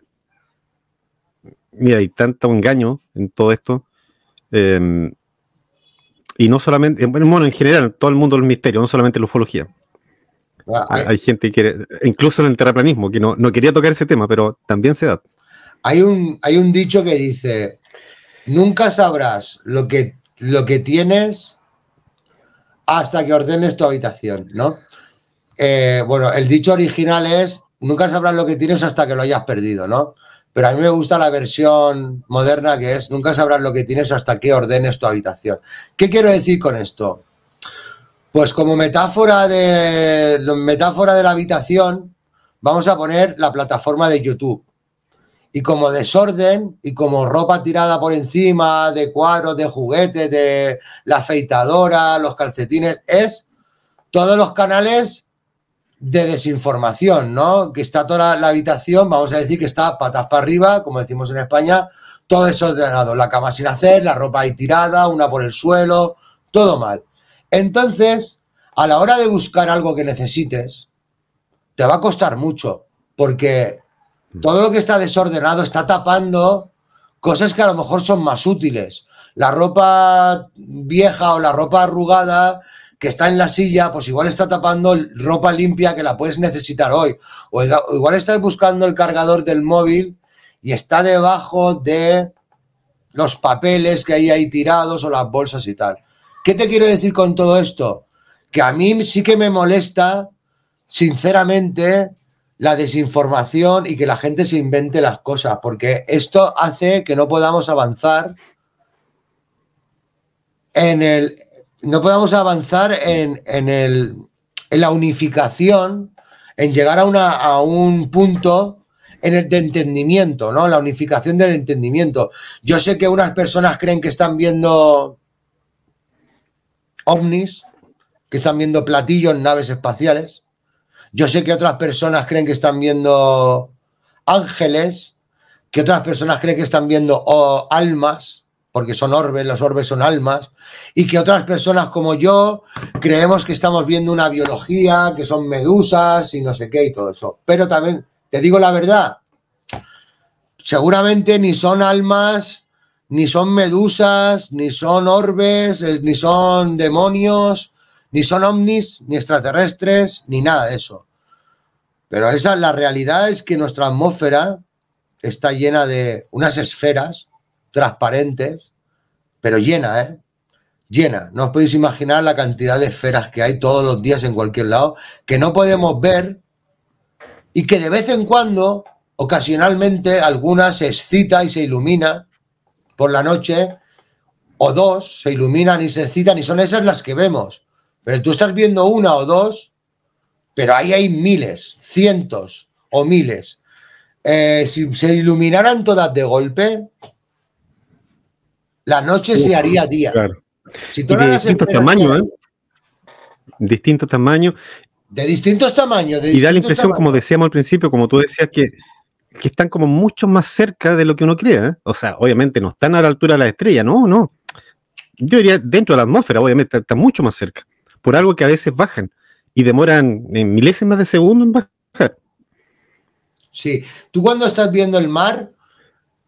Speaker 1: mira, hay tanto engaño en todo esto. Em, y no solamente, eh, bueno, en general, todo el mundo el misterio, no solamente la ufología. Ah, eh. hay, gente que, incluso en el terraplanismo, que no, quería tocar ese tema, pero también se da.
Speaker 2: Hay un, hay un dicho que dice, nunca sabrás lo que, lo que tienes hasta que ordenes tu habitación, ¿no? Eh, bueno, el dicho original es, nunca sabrás lo que tienes hasta que lo hayas perdido, ¿no? Pero a mí me gusta la versión moderna que es, nunca sabrás lo que tienes hasta que ordenes tu habitación. ¿Qué quiero decir con esto? Pues como metáfora de, metáfora de la habitación, vamos a poner la plataforma de YouTube. Y como desorden y como ropa tirada por encima, de cuadros, de juguetes, de la afeitadora, los calcetines, es todos los canales de desinformación, ¿no? Que está toda la, habitación, vamos a decir que está patas para arriba, como decimos en España, todo desordenado, la cama sin hacer, la ropa ahí tirada, una por el suelo, todo mal. Entonces, a la hora de buscar algo que necesites, te va a costar mucho, porque mm. todo lo que está desordenado está tapando cosas que a lo mejor son más útiles. La ropa vieja o la ropa arrugada que está en la silla, pues igual está tapando ropa limpia que la puedes necesitar hoy. O igual está buscando el cargador del móvil y está debajo de los papeles que hay tirados o las bolsas y tal. ¿Qué te quiero decir con todo esto? Que a mí sí que me molesta, sinceramente, la desinformación y que la gente se invente las cosas, porque esto hace que no podamos avanzar en el, no podemos avanzar en, en, la unificación, en llegar a, a un punto en el de entendimiento, ¿no? La unificación del entendimiento. Yo sé que unas personas creen que están viendo ovnis, que están viendo platillos, naves espaciales. Yo sé que otras personas creen que están viendo ángeles, que otras personas creen que están viendo almas porque son orbes, los orbes son almas, y que otras personas como yo creemos que estamos viendo una biología, que son medusas y no sé qué y todo eso. Pero también, te digo la verdad, seguramente ni son almas, ni son medusas, ni son orbes, ni son demonios, ni son ovnis, ni extraterrestres, ni nada de eso. Pero esa, la realidad es que nuestra atmósfera está llena de unas esferas transparentes, pero llena, ¿eh? Llena. No os podéis imaginar la cantidad de esferas que hay todos los días en cualquier lado, que no podemos ver y que de vez en cuando, ocasionalmente, alguna se excita y se ilumina por la noche, o dos se iluminan y se excitan y son esas las que vemos. Pero tú estás viendo una o dos, pero ahí hay miles, cientos o miles. Eh, si se iluminaran todas de golpe, la noche se haría día.
Speaker 1: Si de distintos tamaños, ¿eh? Distintos tamaños.
Speaker 2: De distintos tamaños. y da la impresión, como
Speaker 1: decíamos al principio, como tú decías, que, que están como mucho más cerca de lo que uno cree, ¿eh? O sea, obviamente no están a la altura de la estrella, no, no. Yo diría dentro de la atmósfera, obviamente, están mucho más cerca. Por algo que a veces bajan y demoran en eh, milésimas de segundo en bajar.
Speaker 2: Sí, tú cuando estás viendo el mar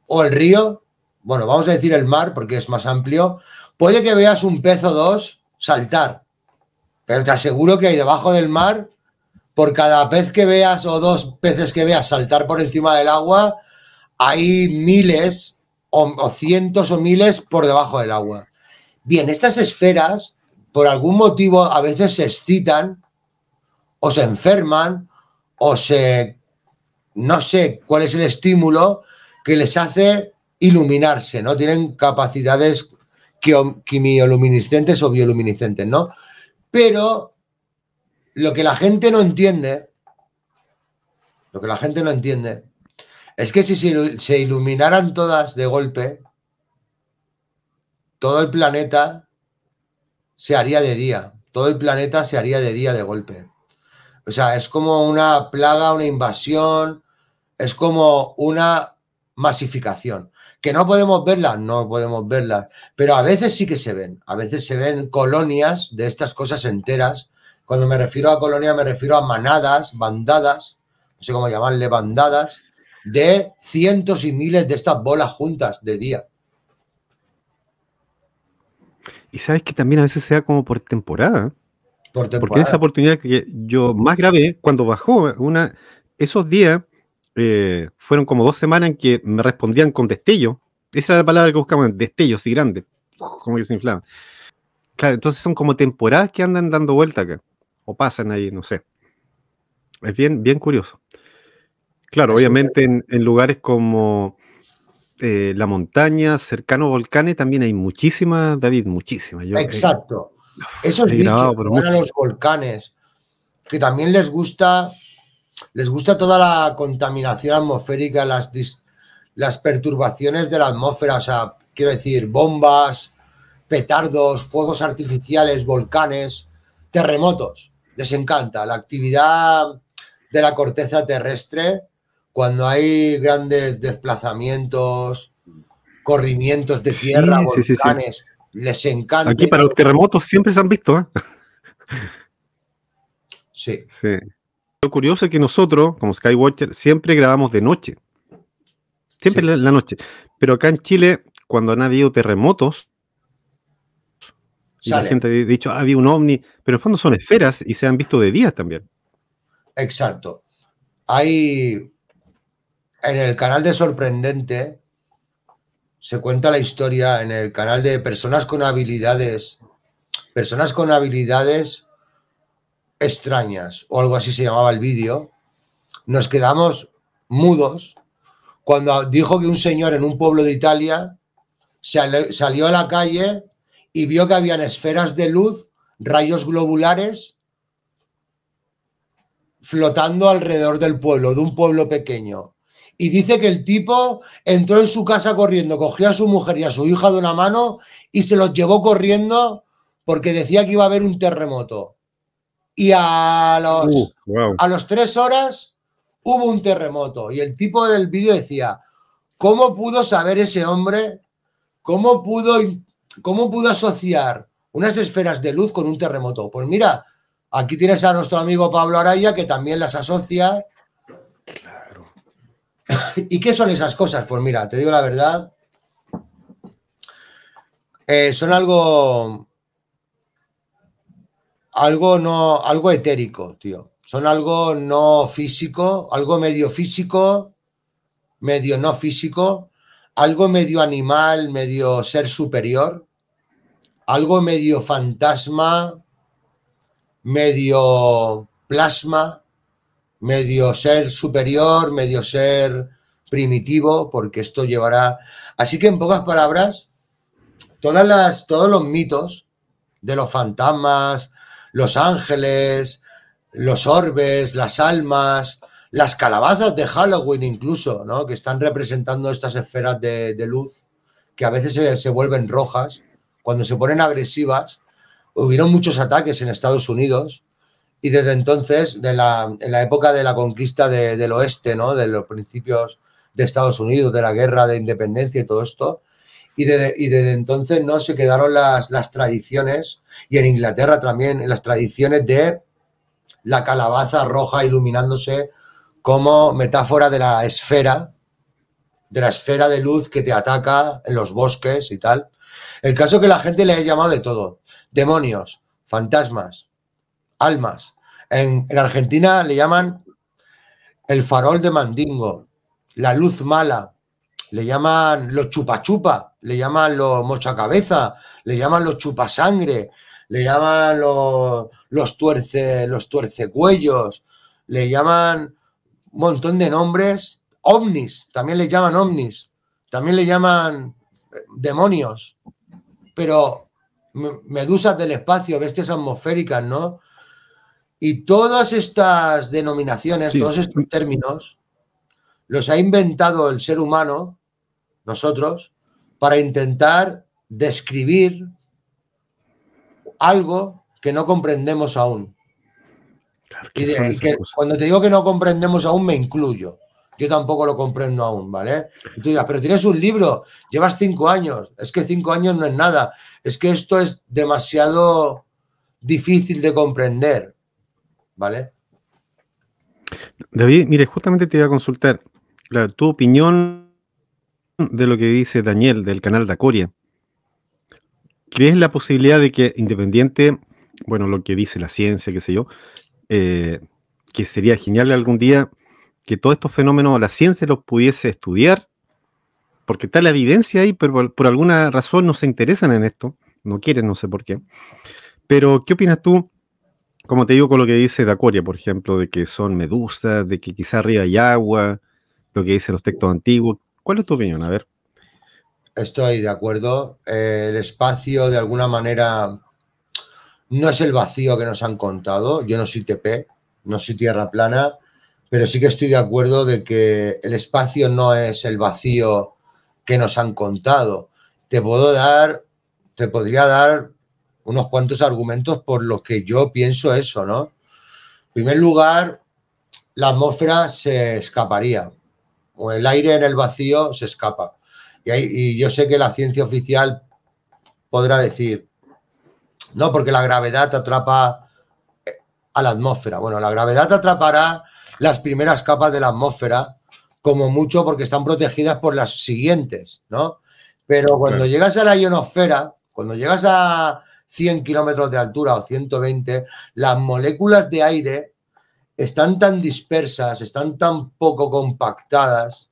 Speaker 2: o el río, bueno, vamos a decir el mar porque es más amplio, puede que veas un pez o dos saltar, pero te aseguro que hay debajo del mar, por cada pez que veas o dos peces que veas saltar por encima del agua, hay miles o, o cientos o miles por debajo del agua. Bien, estas esferas, por algún motivo, a veces se excitan o se enferman o se... no sé cuál es el estímulo que les hace iluminarse, ¿no? Tienen capacidades quimioluminiscentes o bioluminiscentes, ¿no? Pero lo que la gente no entiende, lo que la gente no entiende, es que si se iluminaran todas de golpe, todo el planeta se haría de día, todo el planeta se haría de día de golpe. O sea, es como una plaga, una invasión, es como una masificación. Que no podemos verlas, no podemos verlas, pero a veces sí que se ven, a veces se ven colonias de estas cosas enteras. Cuando me refiero a colonia me refiero a manadas, bandadas, no sé cómo llamarle, bandadas, de cientos y miles de estas bolas juntas de día. Y sabes
Speaker 1: que también a veces sea como por temporada.
Speaker 2: Por temporada. Porque esa
Speaker 1: oportunidad que yo más grabé, cuando bajó, una, esos días eh, fueron como dos semanas en que me respondían con destello. Esa era la palabra que buscaban, destellos y grandes Como que se inflaban. Claro, entonces son como temporadas que andan dando vuelta acá. O pasan ahí, no sé. Es bien, bien curioso. Claro, obviamente en, lugares como eh, la montaña, cercano a volcanes, también hay muchísimas, David, muchísimas. Eh, Exacto.
Speaker 2: eso Esos bichos van los volcanes, que también les gusta les gusta toda la contaminación atmosférica, las, las perturbaciones de la atmósfera, o sea, quiero decir, bombas, petardos, fuegos artificiales, volcanes, terremotos. Les encanta la actividad de la corteza terrestre cuando hay grandes desplazamientos, corrimientos de tierra, volcanes. les encanta. Aquí para
Speaker 1: los terremotos siempre se han visto. ¿eh? Sí. Sí. Lo curioso es que nosotros, como Skywatcher, siempre grabamos de noche. Siempre en la, noche. Pero acá en Chile, cuando han habido terremotos, la gente ha dicho, ah, había un ovni, pero en fondo son esferas y se han visto de día también.
Speaker 2: Exacto. Hay en el canal de Sorprendente se cuenta la historia en el canal de personas con habilidades, personas con habilidades extrañas, o algo así se llamaba el vídeo, nos quedamos mudos cuando dijo que un señor en un pueblo de Italia salió a la calle y vio que habían esferas de luz, rayos globulares, flotando alrededor del pueblo, de un pueblo pequeño. Y dice que el tipo entró en su casa corriendo, cogió a su mujer y a su hija de una mano y se los llevó corriendo porque decía que iba a haber un terremoto y a los, a los tres horas hubo un terremoto. Y el tipo del vídeo decía, ¿cómo pudo saber ese hombre? ¿Cómo pudo, ¿Cómo pudo asociar unas esferas de luz con un terremoto? Pues mira, aquí tienes a nuestro amigo Pablo Araya que también las asocia. Claro. ¿Y qué son esas cosas? Pues mira, te digo la verdad. Eh, son algo algo no, algo etérico, tío. Son algo no físico, algo medio físico, medio no físico, algo medio animal, medio ser superior, algo medio fantasma, medio plasma, medio ser superior, medio ser primitivo, porque esto llevará. Así que en pocas palabras, todas las, todos los mitos de los fantasmas, los ángeles, los orbes, las almas, las calabazas de Halloween incluso, ¿no? Que están representando estas esferas de, luz que a veces se, vuelven rojas. Cuando se ponen agresivas, hubieron muchos ataques en Estados Unidos y desde entonces, de la, en la época de la conquista del oeste, ¿no? De los principios de Estados Unidos, de la guerra de independencia y todo esto, y desde, entonces no se quedaron las, tradiciones y en Inglaterra también las tradiciones de la calabaza roja iluminándose como metáfora de la esfera, de la esfera de luz que te ataca en los bosques y tal. El caso es que la gente le ha llamado de todo, demonios, fantasmas, almas. En, Argentina le llaman el farol de mandingo, la luz mala, le llaman los chupa le llaman los mochacabeza le llaman los chupasangre, le llaman los, los tuerce, los tuercecuellos, le llaman un montón de nombres, ovnis, también le llaman ovnis, también le llaman eh, demonios, pero medusas del espacio, bestias atmosféricas, ¿no? Y todas estas denominaciones, todos estos términos, los ha inventado el ser humano, nosotros, para intentar describir algo que no comprendemos aún. y, cuando te digo que no comprendemos aún, me incluyo. Yo tampoco lo comprendo aún, ¿vale? entonces tú pero tienes un libro, llevas cinco años, es que cinco años no es nada, es que esto es demasiado difícil de comprender, ¿vale?
Speaker 1: David, mire, justamente te iba a consultar tu opinión de lo que dice Daniel del canal Dacoria ¿crees la posibilidad de que Independiente, bueno, lo que dice la ciencia, qué sé yo, eh, que sería genial algún día que todos estos fenómenos la ciencia los pudiese estudiar? Porque está la evidencia ahí, pero por, por alguna razón no se interesan en esto, no quieren, no sé por qué. Pero, ¿qué opinas tú? Como te digo con lo que dice Dacoria, por ejemplo, de que son medusas, de que quizá arriba hay agua, lo que dicen los textos antiguos. ¿Cuál es tu opinión? A ver.
Speaker 2: Estoy de acuerdo. Eh, el espacio, de alguna manera, no es el vacío que nos han contado. Yo no soy TP, no soy tierra plana, pero sí que estoy de acuerdo de que el espacio no es el vacío que nos han contado. Te puedo dar, te podría dar unos cuantos argumentos por los que yo pienso eso, ¿no? En primer lugar, la atmósfera se escaparía o el aire en el vacío se escapa. Y, yo sé que la ciencia oficial podrá decir, no, porque la gravedad atrapa eh, a la atmósfera. Bueno, la gravedad atrapará las primeras capas de la atmósfera, como mucho porque están protegidas por las siguientes, ¿no? Pero cuando llegas a la ionosfera, cuando llegas a 100 kilómetros de altura o 120, las moléculas de aire están tan dispersas, están tan poco compactadas,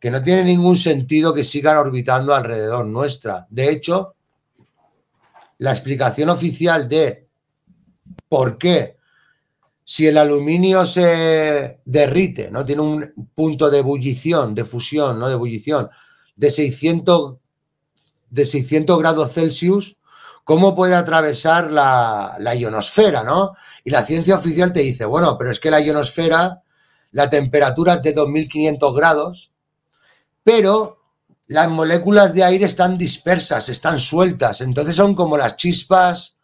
Speaker 2: que no tiene ningún sentido que sigan orbitando alrededor nuestra. De hecho, la explicación oficial de por qué si el aluminio se derrite, ¿no? Tiene un punto de ebullición, de fusión, ¿no? De ebullición, de 600, de 600 grados Celsius, ¿cómo puede atravesar la, la ionosfera, ¿no? Y la ciencia oficial te dice, bueno, pero es que la ionosfera, la temperatura es de 2500 grados, pero las moléculas de aire están dispersas, están sueltas. Entonces son como las chispas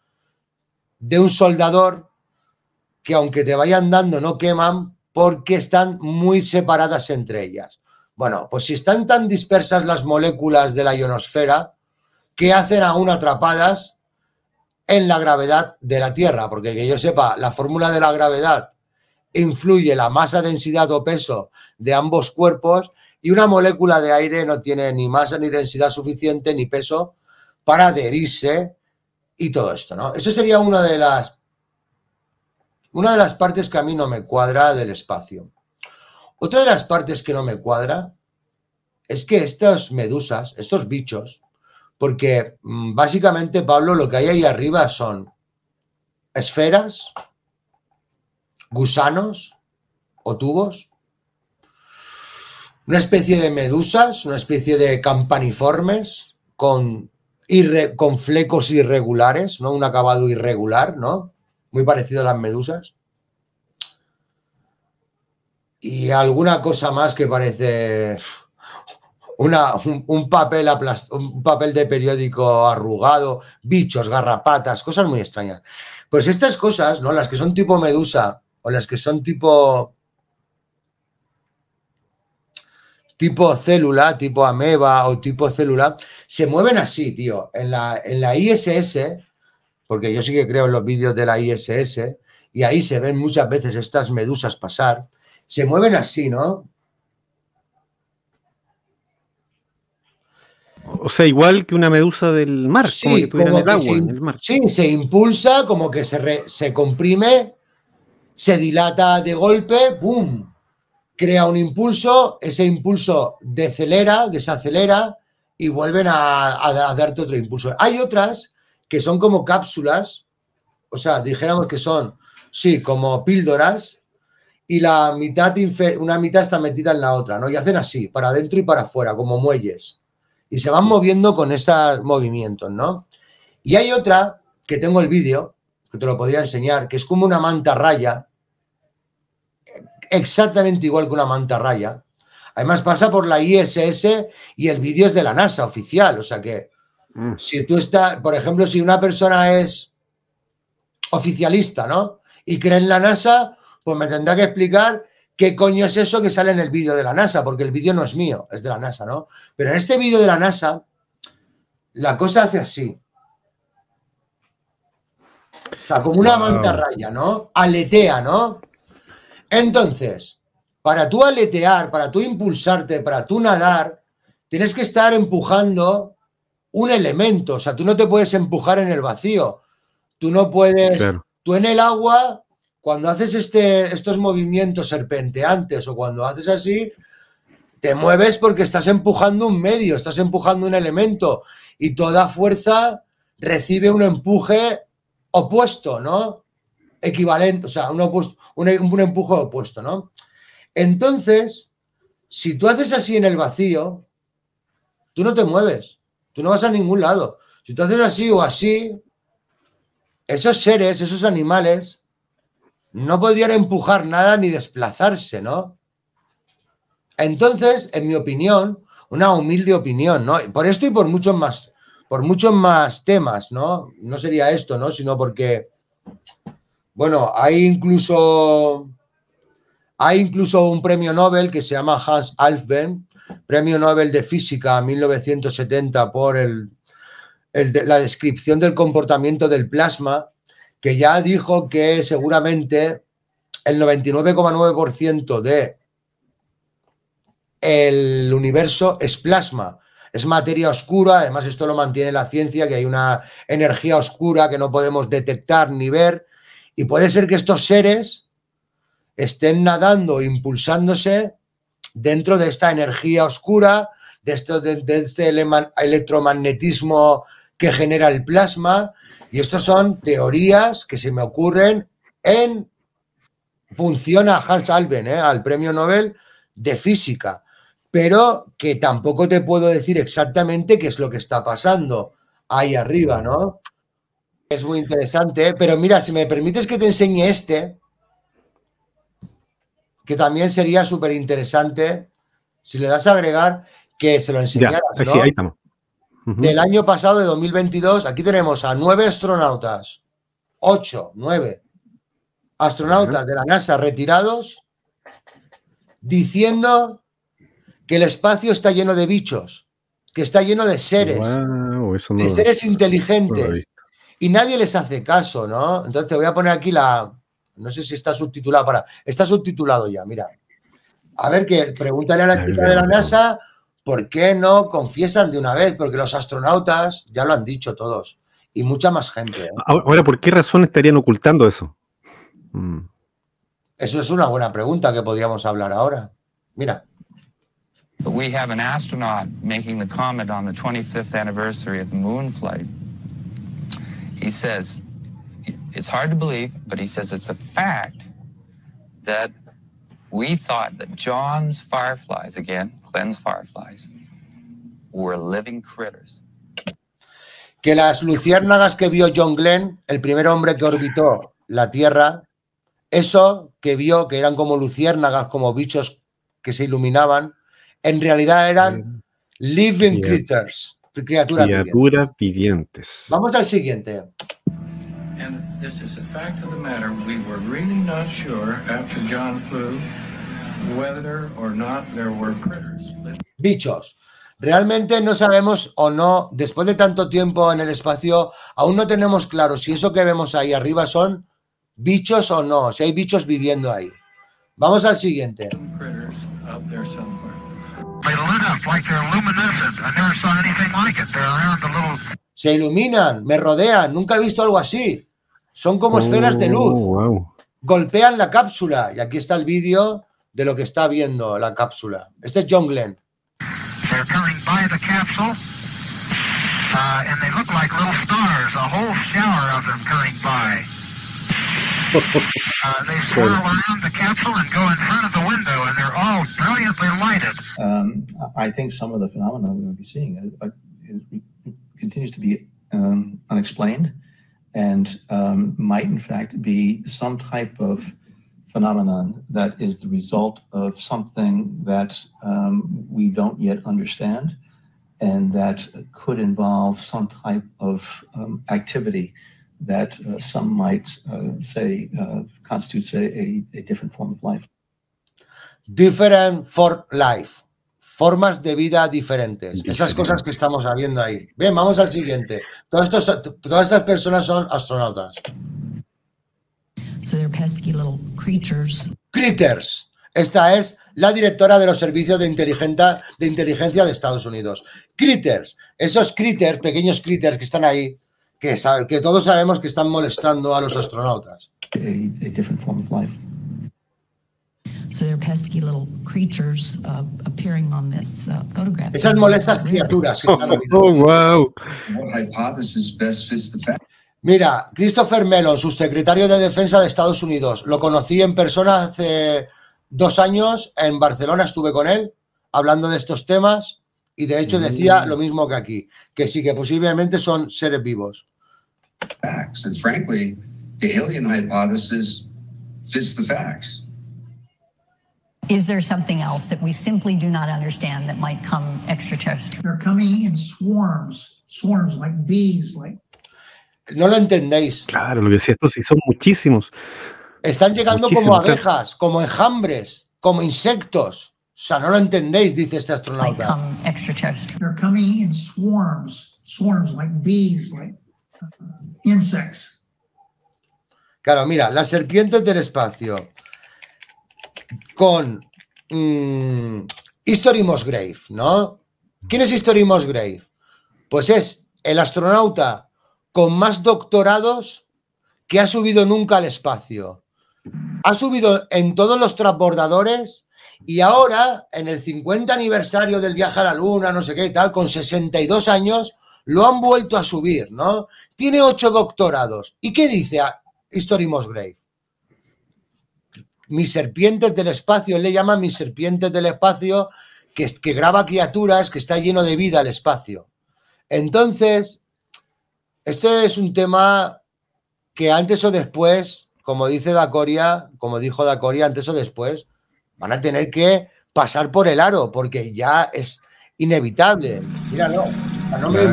Speaker 2: de un soldador que aunque te vayan dando no queman porque están muy separadas entre ellas. Bueno, pues si están tan dispersas las moléculas de la ionosfera, ¿qué hacen aún atrapadas en la gravedad de la Tierra, porque que yo sepa, la fórmula de la gravedad influye la masa, densidad o peso de ambos cuerpos y una molécula de aire no tiene ni masa ni densidad suficiente ni peso para adherirse y todo esto, ¿no? Eso sería una de las una de las partes que a mí no me cuadra del espacio. Otra de las partes que no me cuadra es que estas medusas, estos bichos, porque mm, básicamente, Pablo, lo que hay ahí arriba son esferas, gusanos o tubos, una especie de medusas, una especie de campaniformes con, con flecos irregulares, ¿no? Un acabado irregular, ¿no? Muy parecido a las medusas. Y alguna cosa más que parece una, un, papel un papel de periódico arrugado, bichos, garrapatas, cosas muy extrañas. Pues estas cosas, ¿no? Las que son tipo medusa o las que son tipo tipo célula, tipo ameba o tipo célula, se mueven así, tío. En la, en la ISS, porque yo sí que creo en los vídeos de la ISS, y ahí se ven muchas veces estas medusas pasar, se mueven así, ¿no?
Speaker 1: O sea, igual que una medusa del mar, sí, que el agua, se, en el
Speaker 2: mar. se impulsa, como que se, se comprime, se dilata de golpe, boom, Crea un impulso, ese impulso decelera, desacelera y vuelven a, darte otro impulso. Hay otras que son como cápsulas, o sea, dijéramos que son, sí, como píldoras, y la mitad, una mitad está metida en la otra, ¿no? Y hacen así, para adentro y para afuera, como muelles y se van moviendo con esos movimientos, ¿no? Y hay otra, que tengo el vídeo, que te lo podría enseñar, que es como una manta raya. exactamente igual que una manta raya. Además pasa por la ISS y el vídeo es de la NASA oficial, o sea que mm. si tú estás, por ejemplo, si una persona es oficialista, ¿no? Y cree en la NASA, pues me tendrá que explicar ¿Qué coño es eso que sale en el vídeo de la NASA? Porque el vídeo no es mío, es de la NASA, ¿no? Pero en este vídeo de la NASA, la cosa hace así. O sea, como una mantarraya, ¿no? Aletea, ¿no? Entonces, para tú aletear, para tú impulsarte, para tú nadar, tienes que estar empujando un elemento. O sea, tú no te puedes empujar en el vacío. Tú no puedes. Tú en el agua cuando haces este, estos movimientos serpenteantes o cuando haces así, te mueves porque estás empujando un medio, estás empujando un elemento y toda fuerza recibe un empuje opuesto, ¿no? Equivalente, o sea, un, un empuje opuesto, ¿no? Entonces, si tú haces así en el vacío, tú no te mueves, tú no vas a ningún lado. Si tú haces así o así, esos seres, esos animales, no podrían empujar nada ni desplazarse, ¿no? Entonces, en mi opinión, una humilde opinión, ¿no? Por esto y por muchos más, por muchos más temas, ¿no? No sería esto, ¿no? Sino porque, bueno, hay incluso, hay incluso un premio Nobel que se llama Hans Alfven, premio Nobel de Física 1970 por la descripción del comportamiento del plasma, que ya dijo que seguramente el 99,9% de el universo es plasma, es materia oscura, además esto lo mantiene la ciencia, que hay una energía oscura que no podemos detectar ni ver, y puede ser que estos seres estén nadando, impulsándose dentro de esta energía oscura, de, de este electromagnetismo que genera el plasma, y estas son teorías que se me ocurren en función a Hans Alben, ¿eh? al premio Nobel de física, pero que tampoco te puedo decir exactamente qué es lo que está pasando ahí arriba, ¿no? Es muy interesante, pero mira, si me permites que te enseñe este, que también sería súper interesante, si le das a agregar, que se lo enseñara. ahí estamos del año pasado, de 2022. Aquí tenemos a nueve astronautas, ocho, nueve astronautas de la NASA retirados diciendo que el espacio está lleno de bichos, que está lleno de seres, de seres inteligentes. y nadie les hace caso, ¿no? Entonces voy a poner aquí la... No sé si está subtitulado para... Está subtitulado ya, mira. A ver, que pregúntale a la chica de la NASA ¿por qué no confiesan de una vez? Porque los astronautas ya lo han dicho todos y mucha más gente. ¿eh? Ah,
Speaker 1: ahora, ¿por qué razón estarían ocultando eso? Mm.
Speaker 2: Eso es una buena pregunta que podríamos hablar ahora. Mira. But
Speaker 1: we have an astronaut making
Speaker 3: the comment on the 25th anniversary of the moon flight. He says, it's hard to believe, but he says it's a fact that we thought that John's fireflies, again,
Speaker 2: que las luciérnagas que vio John Glenn, el primer hombre que orbitó la Tierra, eso que vio que eran como luciérnagas, como bichos que se iluminaban, en realidad eran living creatures, criaturas,
Speaker 1: vivientes.
Speaker 2: Vamos al siguiente.
Speaker 3: And fact John
Speaker 2: Bichos. Realmente no sabemos o no, después de tanto tiempo en el espacio, aún no tenemos claro si eso que vemos ahí arriba son bichos o no, si hay bichos viviendo ahí. Vamos al siguiente. Se iluminan, me rodean, nunca he visto algo así. Son como esferas de luz. Oh, Golpean la cápsula, y aquí está el vídeo de lo que está viendo la cápsula. Este es John Glenn.
Speaker 3: They're coming by the capsule, uh, and they look like little stars, a whole shower of them coming by. Uh, they swirl around the capsule and go in front of the window, and they're all brilliantly lighted. Um, I think some of the phenomena we're going to be seeing uh, uh, continues to be um, unexplained and um, might, in fact, be some type of phenomenon that is the result of something that um, we don't yet understand and that could involve some type of um, activity that uh, some might uh, say uh, constitutes a, a, a, different form of life.
Speaker 2: Different for life. Formas de vida diferentes. Esas cosas que estamos viendo ahí. Bien, vamos al siguiente. todas estas personas son astronautas.
Speaker 3: So they're pesky little creatures.
Speaker 2: Critters. Esta es la directora de los servicios de, inteligencia de, inteligencia de Estados Unidos. Critters. Esos critters, pequeños critters que están ahí, que, sabe, que todos sabemos que están molestando a los astronautas.
Speaker 3: A, a different form of life. So they're pesky little creatures uh, appearing on this uh, photograph. Esas molestas
Speaker 2: criaturas. Oh, oh, wow. What hypothesis best fits the fact? Mira, Christopher Mellon, subsecretario de Defensa de Estados Unidos. Lo conocí en persona hace dos años. En Barcelona estuve con él hablando de estos temas y de hecho decía mm. lo mismo que aquí, que sí, que posiblemente son seres vivos. Facts. And frankly, the alien hypothesis fits the facts.
Speaker 3: Is there something else that we simply do not understand that might come extraterrestrial? They're coming in swarms, swarms like bees, like
Speaker 2: no lo entendéis.
Speaker 1: Claro, lo que es cierto sí son muchísimos.
Speaker 2: Están llegando como abejas, como enjambres, como insectos. O sea, no lo entendéis, dice este astronauta.
Speaker 3: They're swarms, like bees, like uh, insects.
Speaker 2: Claro, mira, las serpientes del espacio con mm, History Mosgrave, ¿no? ¿Quién es History Mosgrave? Pues es el astronauta con más doctorados que ha subido nunca al espacio. Ha subido en todos los transbordadores y ahora, en el 50 aniversario del viaje a la Luna, no sé qué y tal, con 62 años, lo han vuelto a subir, ¿no? Tiene ocho doctorados. ¿Y qué dice a History Mosgrave? Mis serpientes del espacio, él le llama mis serpientes del espacio, que, que graba criaturas, que está lleno de vida el espacio. Entonces, este es un tema que antes o después, como dice Dacoria, como dijo Dacoria, antes o después, van a tener que pasar por el aro, porque ya es inevitable.
Speaker 3: Míralo, a nombre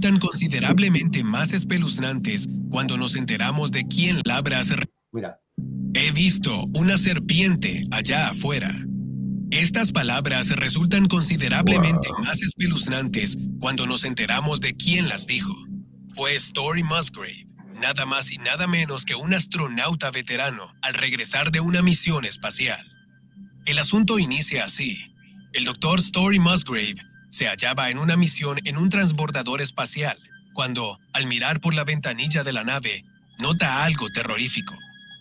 Speaker 3: tan considerablemente más espeluznantes cuando nos enteramos de quién labras. Mira. He visto una serpiente allá afuera. Estas palabras resultan considerablemente más espeluznantes cuando nos enteramos de quién las dijo. Fue Story Musgrave, nada más y nada menos que un astronauta veterano al regresar de una misión espacial. El asunto inicia así. El doctor Story Musgrave se hallaba en una misión en un transbordador espacial cuando, al mirar por la ventanilla de la nave, nota algo terrorífico.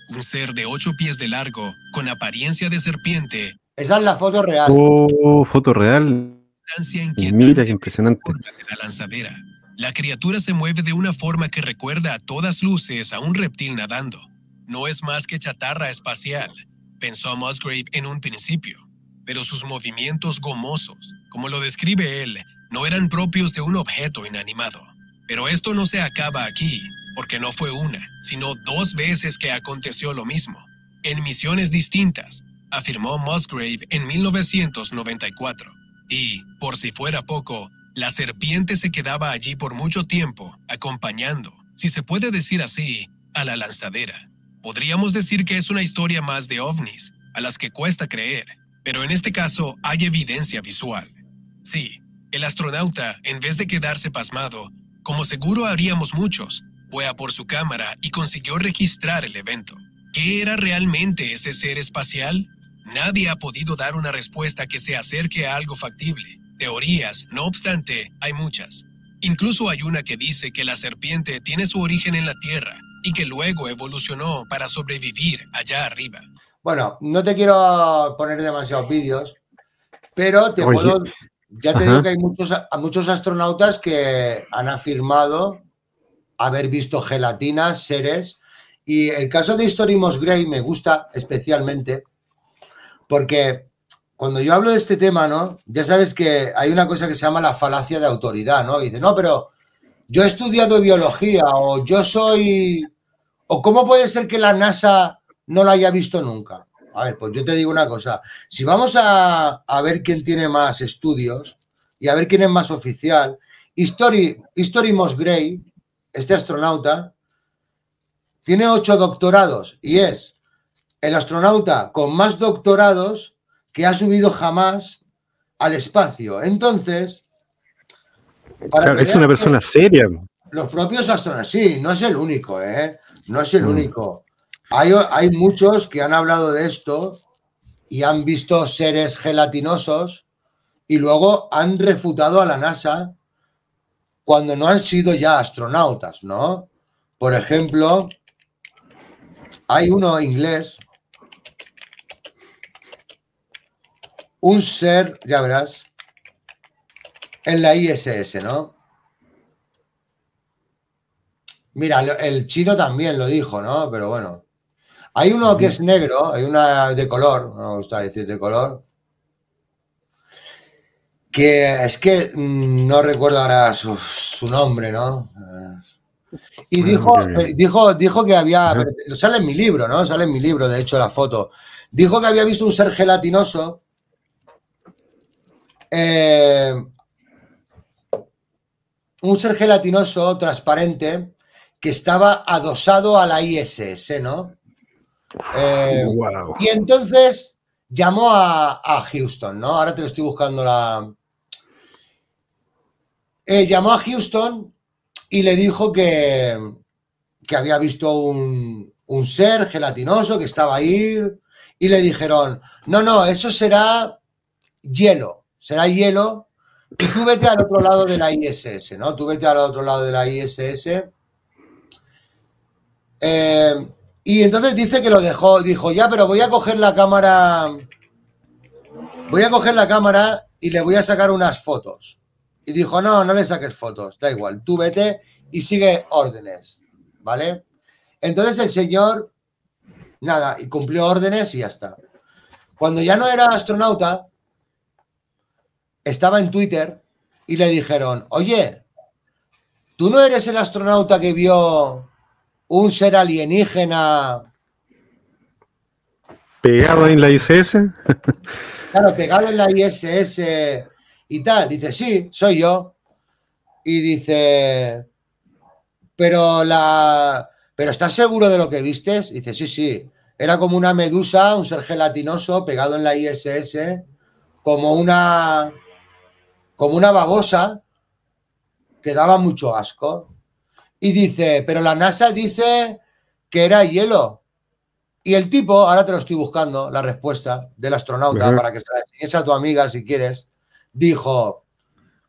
Speaker 3: Un ser de ocho pies de largo, con apariencia de serpiente. Esa es la foto real.
Speaker 1: Oh, foto real. Mira, es impresionante.
Speaker 3: la la criatura se mueve de una forma que recuerda a todas luces a un reptil nadando. No es más que chatarra espacial, pensó Musgrave en un principio, pero sus movimientos gomosos, como lo describe él, no eran propios de un objeto inanimado. Pero esto no se acaba aquí, porque no fue una, sino dos veces que aconteció lo mismo, en misiones distintas, afirmó Musgrave en 1994. Y, por si fuera poco, la serpiente se quedaba allí por mucho tiempo, acompañando, si se puede decir así, a la lanzadera. Podríamos decir que es una historia más de ovnis, a las que cuesta creer, pero en este caso hay evidencia visual. Sí, el astronauta, en vez de quedarse pasmado, como seguro haríamos muchos, fue a por su cámara y consiguió registrar el evento. ¿Qué era realmente ese ser espacial? Nadie ha podido dar una respuesta que se acerque a algo factible, teorías, no obstante, hay muchas. Incluso hay una que dice que la serpiente tiene su origen en la Tierra y que luego evolucionó para sobrevivir allá arriba.
Speaker 2: Bueno, no te quiero poner demasiados vídeos, pero te Ya te digo que hay muchos, muchos astronautas que han afirmado haber visto gelatinas, seres, y el caso de Historimos Grey me gusta especialmente porque cuando yo hablo de este tema, ¿no? Ya sabes que hay una cosa que se llama la falacia de autoridad, ¿no? Y dice, no, pero yo he estudiado biología o yo soy... ¿O cómo puede ser que la NASA no la haya visto nunca? A ver, pues yo te digo una cosa. Si vamos a, ver quién tiene más estudios y a ver quién es más oficial, History, History Gray, este astronauta, tiene ocho doctorados y es el astronauta con más doctorados que ha subido jamás al espacio. Entonces, es una persona seria. Los propios astronautas, sí, no es el único, ¿eh? No es el mm. único. Hay, hay muchos que han hablado de esto y han visto seres gelatinosos y luego han refutado a la NASA cuando no han sido ya astronautas, ¿no? Por ejemplo, hay uno inglés un ser, ya verás, en la ISS, ¿no? Mira, el chino también lo dijo, ¿no? Pero bueno. Hay uno que es negro, hay una de color, no me gusta decir de color, que es que mm, no recuerdo ahora su, su nombre, ¿no? Eh, y dijo, eh, dijo, dijo que había, sale en mi libro, ¿no? Sale en mi libro, de hecho, la foto. Dijo que había visto un ser gelatinoso eh, un ser gelatinoso, transparente, que estaba adosado a la ISS, ¿no? Eh, y entonces llamó a, Houston, ¿no? Ahora te lo estoy buscando la... Eh, llamó a Houston y le dijo que, había visto un, un ser gelatinoso que estaba ahí y le dijeron, no, no, eso será hielo será hielo. Y tú vete al otro lado de la ISS, ¿no? Tú vete al otro lado de la ISS. Eh, y entonces dice que lo dejó, dijo, ya, pero voy a coger la cámara, voy a coger la cámara y le voy a sacar unas fotos. Y dijo, no, no le saques fotos, da igual, tú vete y sigue órdenes, ¿vale? Entonces el señor, nada, y cumplió órdenes y ya está. Cuando ya no era astronauta, estaba en Twitter y le dijeron, oye, ¿tú no eres el astronauta que vio un ser alienígena?
Speaker 1: Pegado en la ISS.
Speaker 2: claro, pegado en la ISS y tal. Dice, sí, soy yo. Y dice, pero la... ¿Pero estás seguro de lo que vistes? Dice, sí, sí. Era como una medusa, un ser gelatinoso pegado en la ISS, como una como una babosa que daba mucho asco. Y dice, pero la NASA dice que era hielo. Y el tipo, ahora te lo estoy buscando, la respuesta del astronauta, para que se la enseñes a tu amiga si quieres, dijo,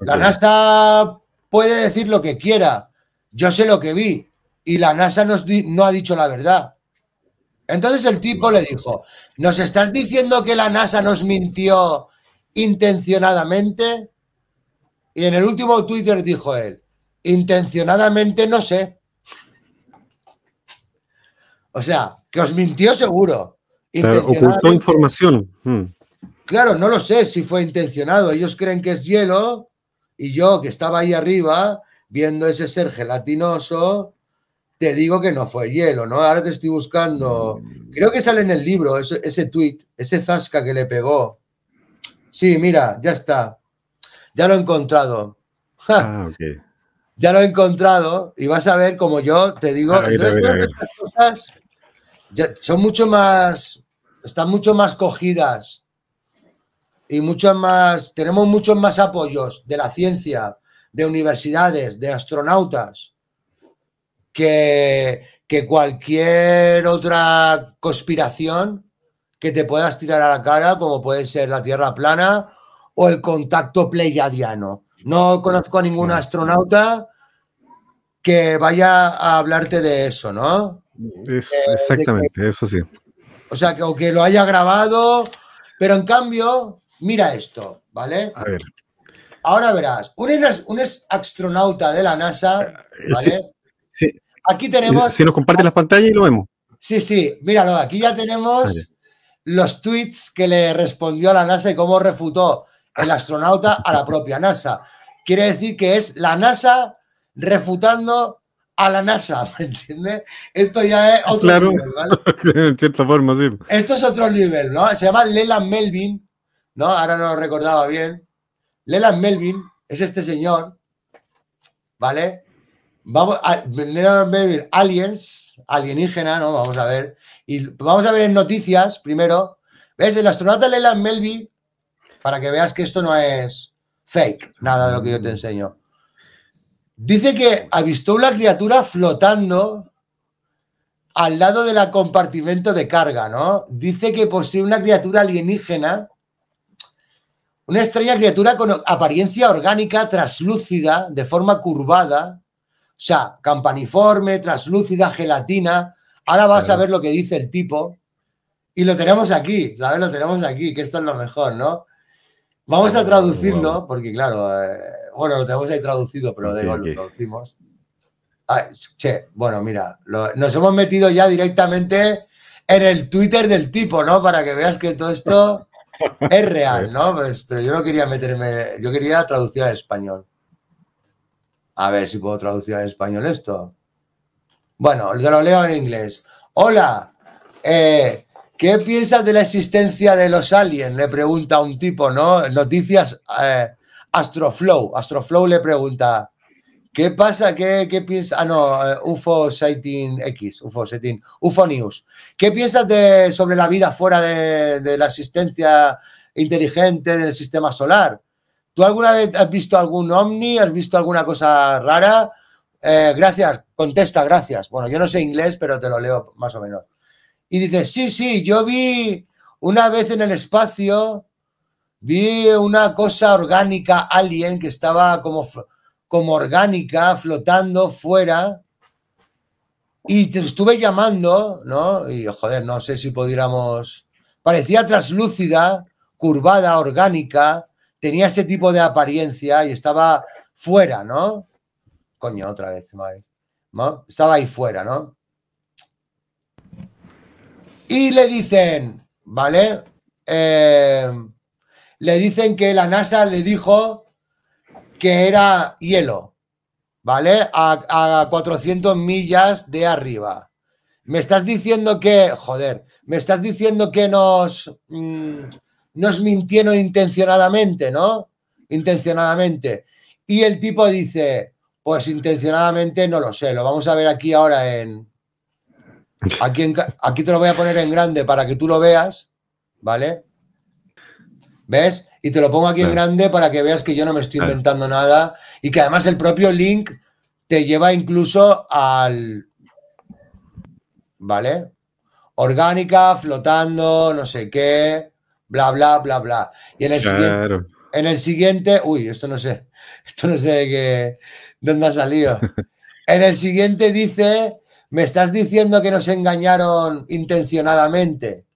Speaker 2: la NASA puede decir lo que quiera, yo sé lo que vi, y la NASA no ha dicho la verdad. Entonces el tipo le dijo, ¿nos estás diciendo que la NASA nos mintió intencionadamente? Y en el último Twitter dijo él, intencionadamente no sé. O sea, que os mintió seguro. Claro, ocultó
Speaker 1: información. Hmm.
Speaker 2: Claro, no lo sé si fue intencionado. Ellos creen que es hielo y yo que estaba ahí arriba viendo ese ser gelatinoso, te digo que no fue hielo, ¿no? Ahora te estoy buscando. Mm. Creo que sale en el libro ese, ese tweet, ese zasca que le pegó. Sí, mira, ya está ya lo he encontrado. Ah, ya lo he encontrado y vas a ver como yo te digo. estas cosas son mucho más, están mucho más cogidas y mucho más, tenemos muchos más apoyos de la ciencia, de universidades, de astronautas, que, que cualquier otra conspiración que te puedas tirar a la cara, como puede ser la Tierra plana o el contacto pleiadiano. No conozco a ningún astronauta que vaya a hablarte de eso, ¿no? Eh, exactamente, eso sí. O sea, que, o lo haya grabado, pero en cambio, mira esto, ¿vale? A ver. Ahora verás, un, un ex astronauta de la NASA, eh, eh, ¿vale? Sí, Aquí tenemos. Si
Speaker 1: nos comparte la pantalla y lo vemos.
Speaker 2: Sí, sí, míralo, aquí ya tenemos los tweets que le respondió a la NASA y cómo refutó el astronauta a la propia NASA. Quiere decir que es la NASA refutando a la NASA, ¿me entiendes? Esto ya es otro nivel,
Speaker 1: ¿vale? en cierta forma, sí.
Speaker 2: Esto es otro nivel, ¿no? Se llama Leland Melvin, ¿no? Ahora no lo recordaba bien. Leland Melvin es este señor, ¿vale? Vamos a Leland Melvin, aliens, alienígena, ¿no? Vamos a ver. Y vamos a ver en noticias primero. ¿Ves? El astronauta Leland Melvin para que veas que esto no es fake, nada de lo que yo te enseño. Dice que avistó una criatura flotando al lado del la compartimento de carga, ¿no? Dice que posee una criatura alienígena, una extraña criatura con apariencia orgánica, traslúcida, de forma curvada, o sea, campaniforme, traslúcida, gelatina. Ahora vas a ver lo que dice el tipo. Y lo tenemos aquí, ¿sabes? Lo tenemos aquí, que esto es lo mejor, ¿no? Vamos a traducirlo, porque claro, eh, bueno, lo tenemos ahí traducido, pero digo, lo traducimos. che, bueno, mira, nos hemos metido ya directamente en el Twitter del tipo, ¿no? Para que veas que todo esto es real, ¿no? Pues, pero yo no quería meterme, yo quería traducir al español. A ver si puedo traducir al español esto. Bueno, te lo leo en inglés. Hola, eh, ¿Qué piensas de la existencia de los aliens? Le pregunta un tipo, ¿no? Noticias eh, Astroflow. Astroflow le pregunta, ¿qué pasa? ¿Qué, piensas? Ah, no, eh, UFO Sighting X, UFO Sighting, UFO News. ¿Qué piensas sobre la vida fuera de, la existencia inteligente del sistema solar? ¿Tú alguna vez has visto algún ovni? ¿Has visto alguna cosa rara? Eh, gracias, contesta, gracias. Bueno, yo no sé inglés, pero te lo leo más o menos. Y dices, sí, sí, yo vi una vez en el espacio, vi una cosa orgánica alguien que estaba como, como orgánica flotando fuera. Y te estuve llamando, ¿no? Y joder, no sé si pudiéramos. Parecía traslúcida, curvada, orgánica, tenía ese tipo de apariencia y estaba fuera, ¿no? Coño, otra vez, ¿No? Estaba ahí fuera, ¿no? Y le dicen, ¿vale? Eh, le dicen que la NASA le dijo que era hielo, ¿vale? A, 400 millas de arriba. Me estás diciendo que, joder, me estás diciendo que nos, mm, nos mintieron intencionadamente, ¿no? Intencionadamente. Y el tipo dice, pues intencionadamente no lo sé, lo vamos a ver aquí ahora en, Aquí, aquí te lo voy a poner en grande para que tú lo veas, ¿vale? ¿Ves? Y te lo pongo aquí en grande para que veas que yo no me estoy inventando nada y que además el propio link te lleva incluso al... ¿Vale? Orgánica, flotando, no sé qué, bla, bla, bla, bla. Y en el siguiente... En el siguiente... Uy, esto no sé. Esto no sé de qué... ¿Dónde ha salido? En el siguiente dice ¿me estás diciendo que nos engañaron intencionadamente?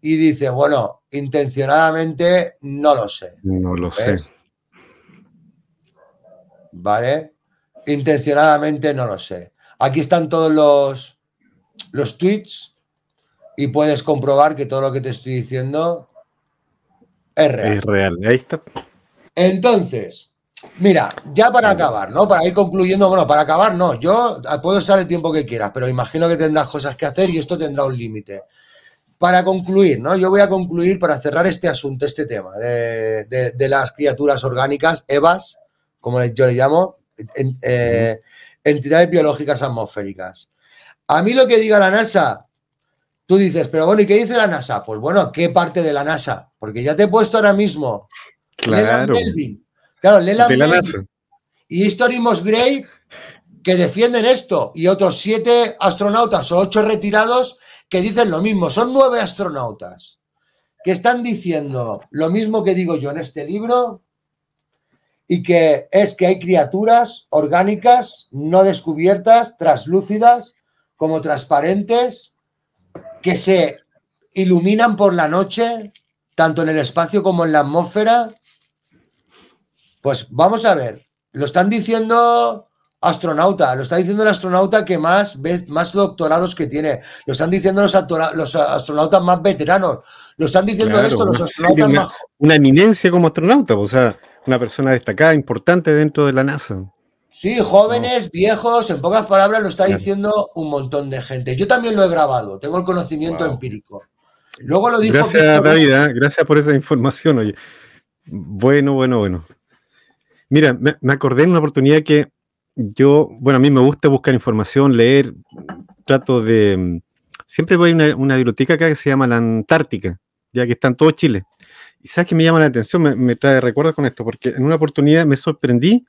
Speaker 2: Y dice, bueno, intencionadamente no lo sé. No lo sé. ¿Vale? Intencionadamente no lo sé. Aquí están todos los, los tweets y puedes comprobar que todo lo que te estoy diciendo es real. Es real, ahí está. Entonces, Mira, ya para acabar, ¿no? Para ir concluyendo, bueno, para acabar, no, yo puedo estar el tiempo que quieras, pero imagino que tendrás cosas que hacer y esto tendrá un límite. Para concluir, ¿no? Yo voy a concluir para cerrar este asunto, este tema de, las criaturas orgánicas, EVAs, como yo le llamo, eh, entidades biológicas atmosféricas. A mí lo que diga la NASA, tú dices, pero bueno, ¿y qué dice la NASA? Pues bueno, ¿qué parte de la NASA? Porque ya te he puesto ahora mismo. Claro. Claro, Leland y History Gray que defienden esto y otros siete astronautas o ocho retirados que dicen lo mismo. Son nueve astronautas que están diciendo lo mismo que digo yo en este libro y que es que hay criaturas orgánicas no descubiertas, translúcidas, como transparentes, que se iluminan por la noche, tanto en el espacio como en la atmósfera, pues vamos a ver, lo están diciendo astronauta, lo está diciendo el astronauta que más, más doctorados que tiene, lo están diciendo los, astronautas más veteranos, lo están diciendo esto los astronautas más...
Speaker 1: Una eminencia como astronauta, o sea, una persona destacada, importante dentro de la NASA.
Speaker 2: Sí, jóvenes, viejos, en pocas palabras lo está diciendo un montón de gente. Yo también lo he grabado, tengo el conocimiento empírico. Luego lo dijo. Gracias, David,
Speaker 1: ¿eh? gracias por esa información, oye. Bueno, bueno, bueno. Mira, me, acordé en una oportunidad que yo, bueno, a mí me gusta buscar información, leer, trato de... Mm, siempre voy a una, biblioteca acá que se llama La Antártica, ya que está en todo Chile. Y sabes que me llama la atención, me, trae recuerdos con esto, porque en una oportunidad me sorprendí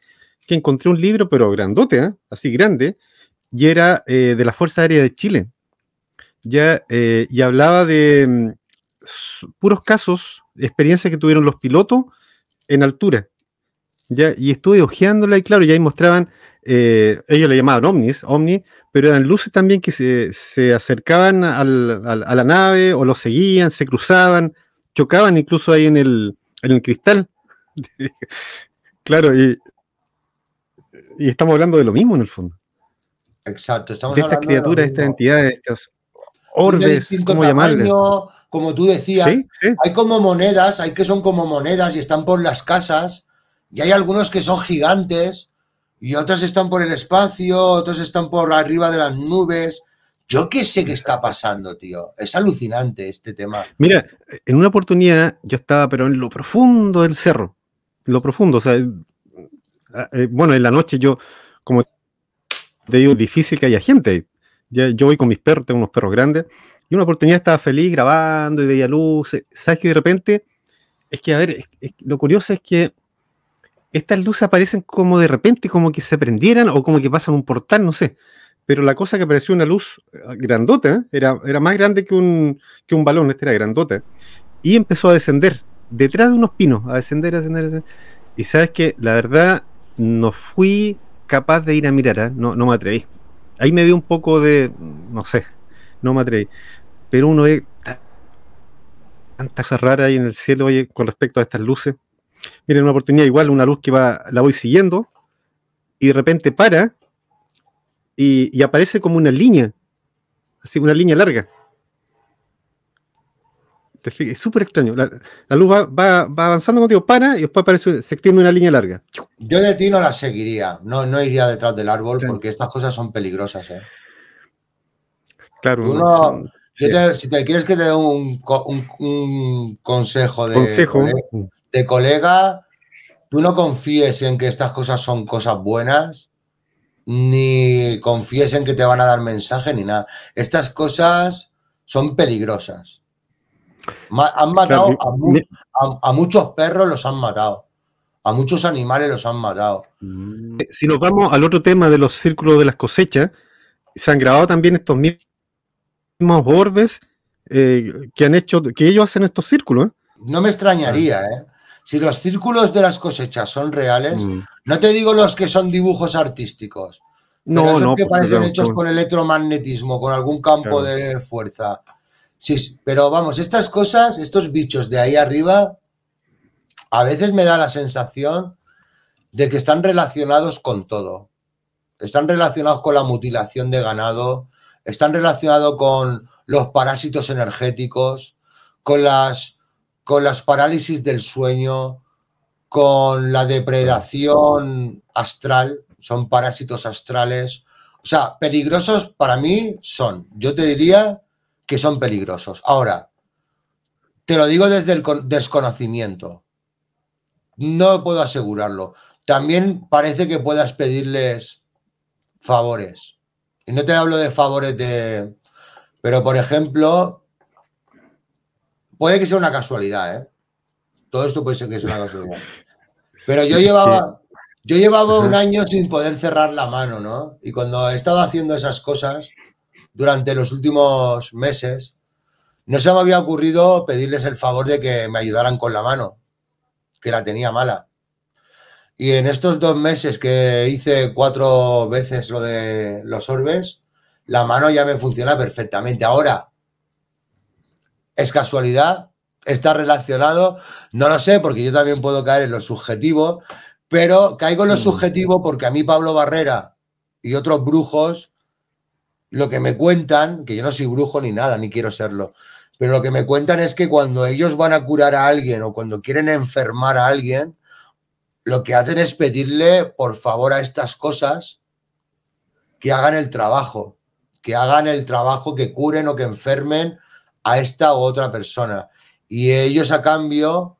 Speaker 1: que encontré un libro, pero grandote, ¿eh? así grande, y era eh, de la Fuerza Aérea de Chile. Ya, eh, y hablaba de mm, puros casos, experiencias que tuvieron los pilotos en altura. Ya, y estuve ojeándola y claro, ya ahí mostraban, eh, ellos le llamaban ovnis, ovni, pero eran luces también que se, acercaban a la nave o lo seguían, se cruzaban, chocaban incluso ahí en el, cristal. claro, y, estamos hablando de lo mismo en el fondo.
Speaker 2: Exacto, estamos hablando de estas criaturas, de estas
Speaker 1: entidades, estas orbes, ¿cómo
Speaker 2: Como tú decías, hay como monedas, hay que son como monedas y están por las casas y hay algunos que son gigantes y otros están por el espacio, otros están por arriba de las nubes. Yo qué sé qué está pasando, tío. Es alucinante este tema.
Speaker 1: Mira, en una oportunidad yo estaba, pero en lo profundo del cerro, en lo profundo, o sea, eh, eh, bueno, en la noche yo, como te digo, difícil que haya gente. yo voy con mis perros, tengo unos perros grandes, y una oportunidad estaba feliz grabando y veía luz. ¿Sabes que de repente? Es que, a ver, lo curioso es que estas luces aparecen como de repente, como que se prendieran o como que pasan un portal, no sé. Pero la cosa que apareció una luz eh, grandota, era, era más grande que un, un balón, este era grandota, y empezó a descender detrás de unos pinos, a descender, a descender, a descender. Y sabes que la verdad no fui capaz de ir a mirar, ¿eh? no, no me atreví. Ahí me dio un poco de, no sé, no me atreví. Pero uno ve tantas raras ahí en el cielo, con respecto a estas luces. Miren, una oportunidad igual, una luz que va, la voy siguiendo y de repente para y, aparece como una línea, así una línea larga. Es súper extraño. La, luz va, avanzando, como digo, para y después aparece, se extiende una línea larga. Yo de
Speaker 2: ti no la seguiría, no, no iría detrás del árbol porque estas cosas son peligrosas. ¿eh?
Speaker 1: Claro. si,
Speaker 2: te, quieres que te dé un, consejo de... Consejo colega, tú no confíes en que estas cosas son cosas buenas, ni confíes en que te van a dar mensaje, ni nada. Estas cosas son peligrosas. Han matado a, muchos perros, los han matado. A muchos animales los han matado. Mm. Si nos vamos al otro tema de los círculos de las cosechas, se han grabado también
Speaker 1: estos mismos bordes eh, que han hecho, que ellos hacen estos círculos. ¿eh?
Speaker 2: No me extrañaría, ah. ¿eh? si los círculos de las cosechas son reales, mm. no te digo los que son dibujos artísticos, no, que parecen hechos con electromagnetismo, con algún campo de fuerza. Sí, pero vamos, estas cosas, estos bichos de ahí arriba, a veces me da la sensación de que están relacionados con todo. Están relacionados con la mutilación de ganado, están relacionados con los parásitos energéticos, con las con las parálisis del sueño, con la depredación astral, son parásitos astrales. O sea, peligrosos para mí son. Yo te diría que son peligrosos. Ahora, te lo digo desde el desconocimiento. No puedo asegurarlo. También parece que puedas pedirles favores. Y no te hablo de favores de... Pero, por ejemplo, Puede que sea una casualidad, ¿eh? Todo esto puede ser que sea una casualidad. Pero yo llevaba, yo llevaba un año sin poder cerrar la mano, ¿no? Y cuando he estado haciendo esas cosas durante los últimos meses, no se me había ocurrido pedirles el favor de que me ayudaran con la mano, que la tenía mala. Y en estos dos meses que hice cuatro veces lo de los orbes, la mano ya me funciona perfectamente. Ahora, ¿Es casualidad? ¿Está relacionado? No lo sé, porque yo también puedo caer en lo subjetivo, pero caigo en lo mm. subjetivo porque a mí Pablo Barrera y otros brujos, lo que me cuentan, que yo no soy brujo ni nada, ni quiero serlo, pero lo que me cuentan es que cuando ellos van a curar a alguien o cuando quieren enfermar a alguien, lo que hacen es pedirle, por favor, a estas cosas que hagan el trabajo, que hagan el trabajo, que curen o que enfermen a esta u otra persona. Y ellos a cambio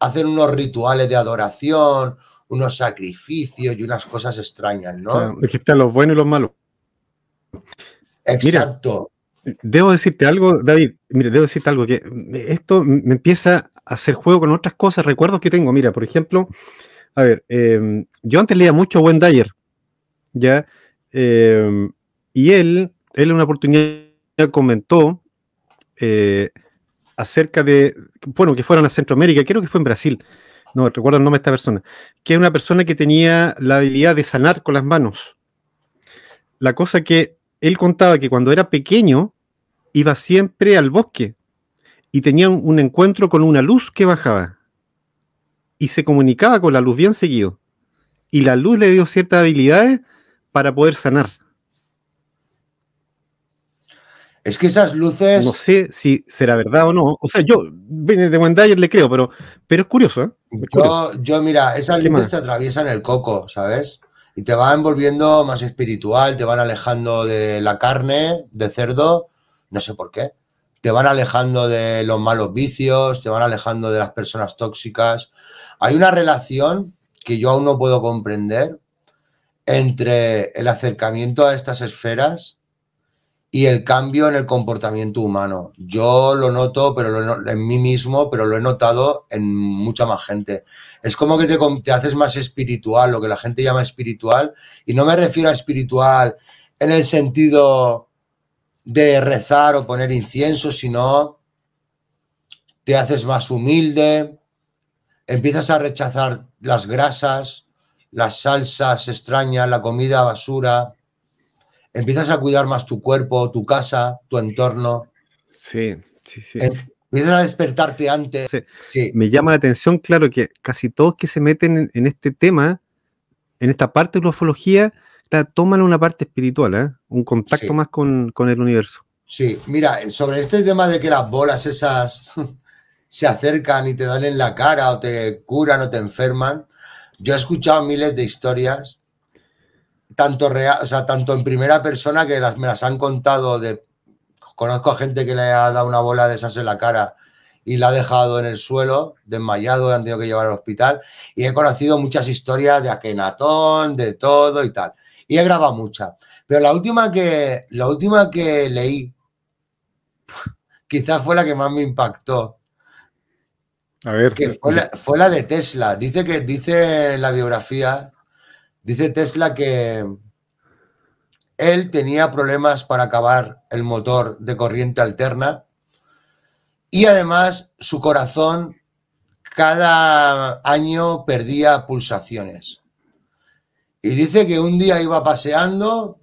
Speaker 2: hacen unos rituales de adoración, unos sacrificios y unas cosas extrañas, ¿no? Claro,
Speaker 1: están los buenos y los malos.
Speaker 2: Exacto.
Speaker 1: debo decirte algo, David, mire, debo decirte algo, que esto me empieza a hacer juego con otras cosas, recuerdos que tengo. Mira, por ejemplo, a ver, em, yo antes leía mucho buen Dyer, ¿ya? Em, y él, él en una oportunidad comentó eh, acerca de, bueno, que fueron a Centroamérica, creo que fue en Brasil, no recuerdo el nombre de esta persona, que es una persona que tenía la habilidad de sanar con las manos. La cosa que él contaba que cuando era pequeño iba siempre al bosque y tenía un encuentro con una luz que bajaba y se comunicaba con la luz bien seguido. Y la luz le dio ciertas habilidades para poder sanar. Es que esas luces. No sé si será verdad o no. O sea, yo de Wendayer le creo, pero, pero es curioso, ¿eh?
Speaker 2: Yo, mira, esas luces te atraviesan el coco, ¿sabes? Y te van volviendo más espiritual, te van alejando de la carne, de cerdo, no sé por qué. Te van alejando de los malos vicios, te van alejando de las personas tóxicas. Hay una relación que yo aún no puedo comprender entre el acercamiento a estas esferas y el cambio en el comportamiento humano. Yo lo noto pero en mí mismo, pero lo he notado en mucha más gente. Es como que te, te, haces más espiritual, lo que la gente llama espiritual, y no me refiero a espiritual en el sentido de rezar o poner incienso, sino te haces más humilde, empiezas a rechazar las grasas, las salsas extrañas, la comida basura empiezas a cuidar más tu cuerpo, tu casa, tu entorno. Sí, sí, sí. Empiezas a despertarte
Speaker 1: antes. Sí. Me llama la atención, claro, que casi todos que se meten en, este tema, en esta parte de la ufología, la toman una parte espiritual, ¿eh? un contacto más con, con, el universo.
Speaker 2: Sí, mira, eh, sobre este tema de que las bolas esas se acercan y te dan en la cara o te curan o te enferman, yo he escuchado miles de historias tanto, real, o sea, tanto en primera persona que me las han contado de... Conozco a gente que le ha dado una bola de esas en la cara y la ha dejado en el suelo, desmayado, han tenido que llevar al hospital. Y he conocido muchas historias de Akenatón, de todo y tal. Y he grabado muchas. Pero la última que, la última que leí, quizás fue la que más me impactó. A ver. fue la, de Tesla. Dice que dice la biografía Dice Tesla que él tenía problemas para acabar el motor de corriente alterna y además su corazón cada año perdía pulsaciones. Y dice que un día iba paseando,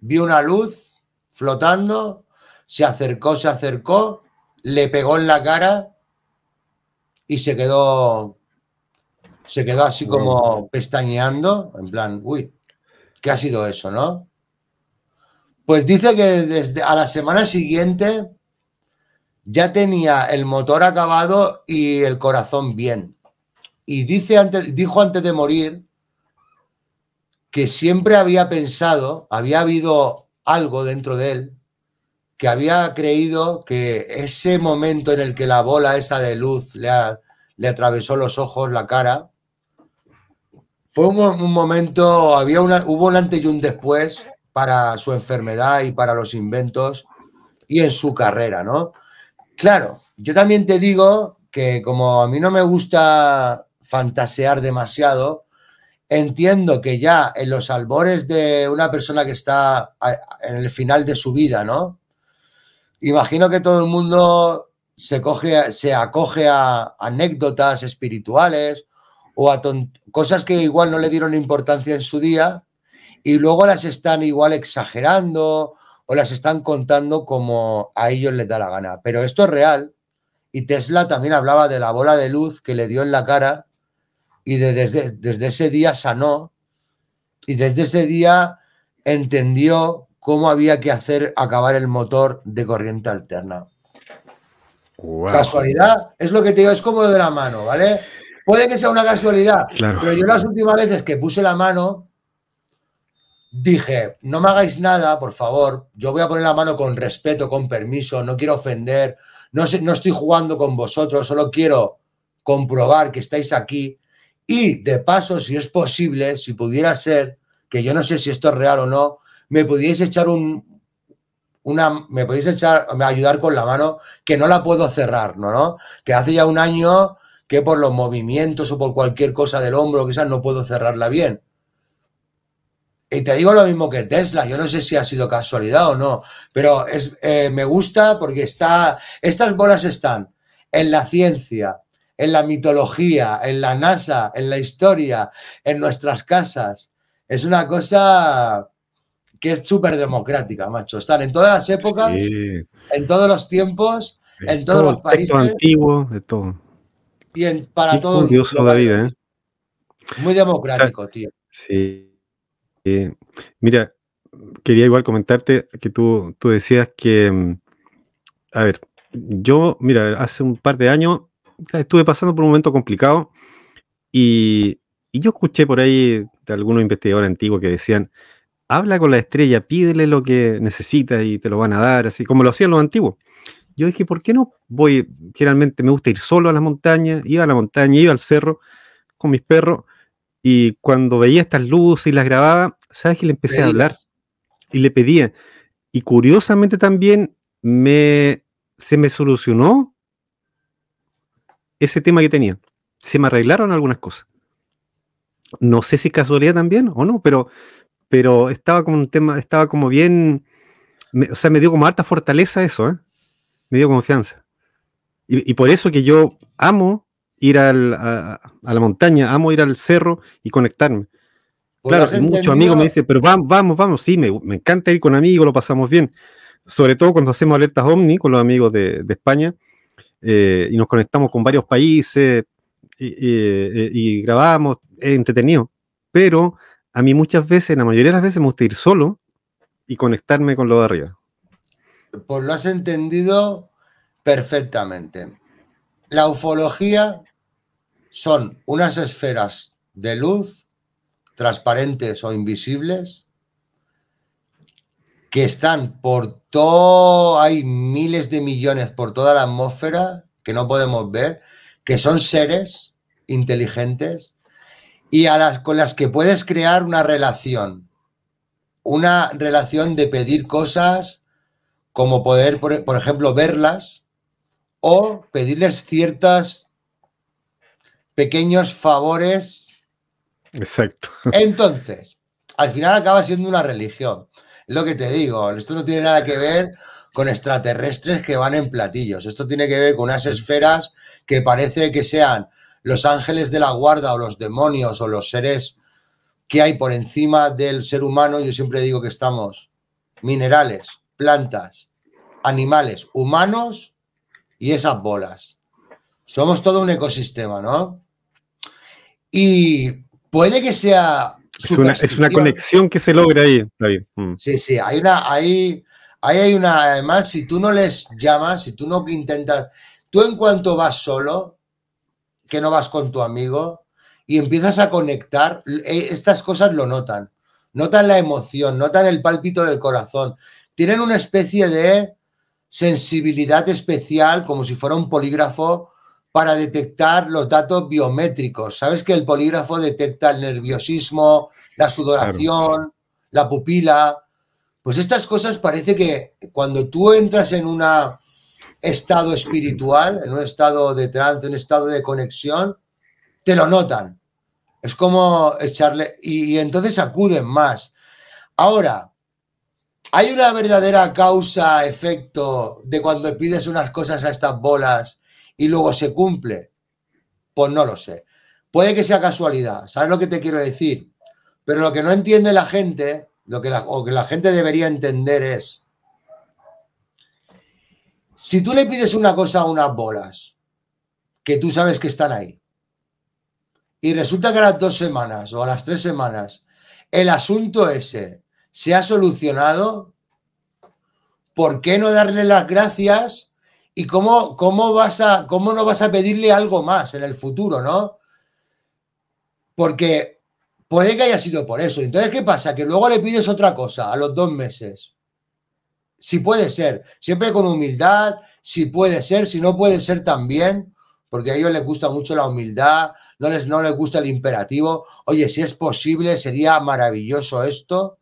Speaker 2: vio una luz flotando, se acercó, se acercó, le pegó en la cara y se quedó se quedó así como pestañeando, en plan, uy, ¿qué ha sido eso, no? Pues dice que desde a la semana siguiente ya tenía el motor acabado y el corazón bien. Y dice antes, dijo antes de morir que siempre había pensado, había habido algo dentro de él, que había creído que ese momento en el que la bola esa de luz le, le atravesó los ojos, la cara, fue un, momento, había una, hubo un antes y un después para su enfermedad y para los inventos y en su carrera, ¿no? Claro, yo también te digo que como a mí no me gusta fantasear demasiado, entiendo que ya en los albores de una persona que está en el final de su vida, ¿no? Imagino que todo el mundo se, coge, se acoge a anécdotas espirituales o a cosas que igual no le dieron importancia en su día y luego las están igual exagerando o las están contando como a ellos les da la gana. Pero esto es real y Tesla también hablaba de la bola de luz que le dio en la cara y desde, desde ese día sanó y desde ese día entendió cómo había que hacer acabar el motor de corriente alterna. Casualidad, es lo que te digo, es como de la mano, ¿vale? Puede que sea una casualidad, pero yo las últimas veces que puse la mano, dije, no me hagáis nada, por favor, yo voy a poner la mano con respeto, con permiso, no quiero ofender, no, no estoy jugando con vosotros, solo quiero comprobar que estáis aquí y de paso, si es posible, si pudiera ser, que yo no sé si esto es real o no, me podéis echar un... Una, me podéis echar, me ayudar con la mano que no la puedo cerrar, ¿no? ¿no? Que hace ya un año que por los movimientos o por cualquier cosa del hombro, quizás no puedo cerrarla bien. Y te digo lo mismo que Tesla, yo no sé si ha sido casualidad o no, pero es, eh, me gusta porque está, estas bolas están en la ciencia, en la mitología, en la NASA, en la historia, en nuestras casas. Es una cosa que es súper democrática, macho. Están en todas las épocas,
Speaker 1: en
Speaker 2: todos los tiempos, en todos los países.
Speaker 1: de todo
Speaker 2: bien para todos. David, ¿eh? Muy democrático, tío.
Speaker 1: Sí. mira, quería igual comentarte que tú, tú decías que, mm, a ver, yo, mira, hace un par de años estuve pasando por un momento complicado y, y yo escuché por ahí de algunos investigadores antiguos que decían, habla con la estrella, pídele lo que necesita y te lo van a dar, así como lo hacían los antiguos yo dije, ¿por qué no? Voy, generalmente me gusta ir solo a las montañas, iba a la montaña, iba al cerro con mis perros, y cuando veía estas luces y las grababa, ¿sabes que Le empecé a hablar y le pedía. Y curiosamente también se me solucionó ese tema que tenía. Se me arreglaron algunas cosas. No sé si casualidad también o no, pero, pero estaba como un tema, estaba como bien, o sea, me dio como alta fortaleza eso, ¿eh? me dio confianza. Y, por eso que yo amo ir a, la montaña, amo ir al cerro y conectarme. Pues claro, muchos amigos me dicen, pero vamos, vamos, vamos, sí, me, encanta ir con amigos, lo pasamos bien. Sobre todo cuando hacemos alertas OVNI con los amigos de, España eh, y nos conectamos con varios países y, eh, y grabamos, es entretenido. Pero a mí muchas veces, la mayoría de las veces me gusta ir solo y conectarme con lo de
Speaker 2: arriba pues lo has entendido perfectamente. La ufología son unas esferas de luz, transparentes o invisibles, que están por todo, hay miles de millones por toda la atmósfera que no podemos ver, que son seres inteligentes y a las, con las que puedes crear una relación, una relación de pedir cosas, como poder, por, ejemplo, verlas o pedirles ciertas pequeños favores. Exacto. Entonces, al final acaba siendo una religión. Lo que te digo, esto no tiene nada que ver con extraterrestres que van en platillos. Esto tiene que ver con unas esferas que parece que sean los ángeles de la guarda o los demonios o los seres que hay por encima del ser humano. Yo siempre digo que estamos minerales plantas, animales, humanos y esas bolas. Somos todo un ecosistema, ¿no? Y puede que sea... Es una, conexión que se logra
Speaker 1: ahí, mm.
Speaker 2: Sí, sí, hay una... ahí hay una... Además, si tú no les llamas, si tú no intentas... Tú en cuanto vas solo, que no vas con tu amigo, y empiezas a conectar, eh, estas cosas lo notan. Notan la emoción, notan el pálpito del corazón tienen una especie de sensibilidad especial, como si fuera un polígrafo, para detectar los datos biométricos. Sabes que el polígrafo detecta el nerviosismo, la sudoración, la pupila. Pues estas cosas parece que cuando tú entras en un estado espiritual, en un estado de trance, en un estado de conexión, te lo notan. Es como echarle... y entonces acuden más. Ahora, ¿Hay una verdadera causa-efecto de cuando pides unas cosas a estas bolas y luego se cumple? Pues no lo sé. Puede que sea casualidad, ¿sabes lo que te quiero decir? Pero lo que no entiende la gente, lo que la, o que la gente debería entender es, si tú le pides una cosa a unas bolas, que tú sabes que están ahí, y resulta que a las dos semanas o a las tres semanas, el asunto ese se ha solucionado? ¿Por qué no darle las gracias? ¿Y cómo, cómo, vas a, cómo no vas a pedirle algo más en el futuro, no? Porque puede que haya sido por eso. Entonces, ¿qué pasa? Que luego le pides otra cosa a los dos meses. Si puede ser, siempre con humildad, si puede ser, si no puede ser también, porque a ellos les gusta mucho la humildad, no les, no les gusta el imperativo. Oye, si es posible, sería maravilloso esto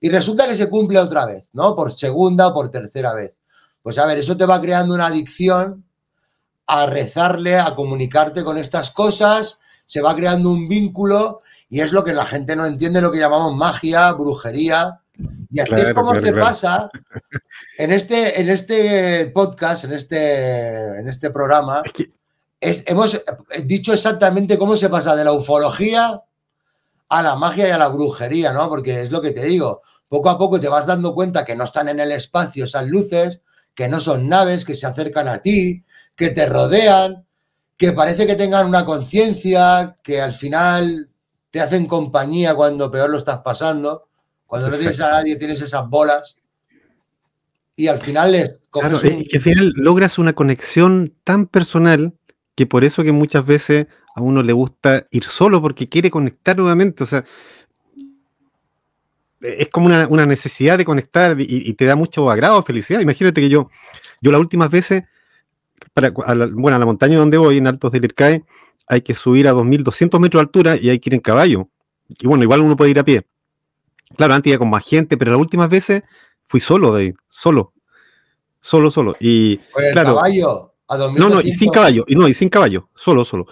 Speaker 2: y resulta que se cumple otra vez, ¿no? Por segunda o por tercera vez. Pues a ver, eso te va creando una adicción a rezarle, a comunicarte con estas cosas, se va creando un vínculo y es lo que la gente no entiende, lo que llamamos magia, brujería. Y aquí es como se pasa en este, en este podcast, en este, en este programa. hemos dicho exactamente cómo se pasa de la ufología a la magia y a la brujería, ¿no? Porque es lo que te digo, poco a poco te vas dando cuenta que no están en el espacio esas luces, que no son naves que se acercan a ti, que te rodean, que parece que tengan una conciencia, que al final te hacen compañía cuando peor lo estás pasando, cuando no tienes a nadie, tienes esas bolas. Y al final les que
Speaker 1: al final logras una conexión tan personal que por eso que muchas veces a uno le gusta ir solo porque quiere conectar nuevamente, o sea, e-, es como una, una necesidad de conectar y, te da mucho agrado, felicidad. Imagínate que yo, yo las últimas veces, bueno, a la montaña donde voy, en Altos del Ircae, hay que subir a 2.200 metros de altura y hay que ir en caballo. Y bueno, igual uno puede ir a pie. Claro, antes iba con más gente, pero las últimas veces fui solo de solo. Solo, solo. Y, claro,
Speaker 2: no, y sin caballo,
Speaker 1: y no, y sin caballo, solo, solo.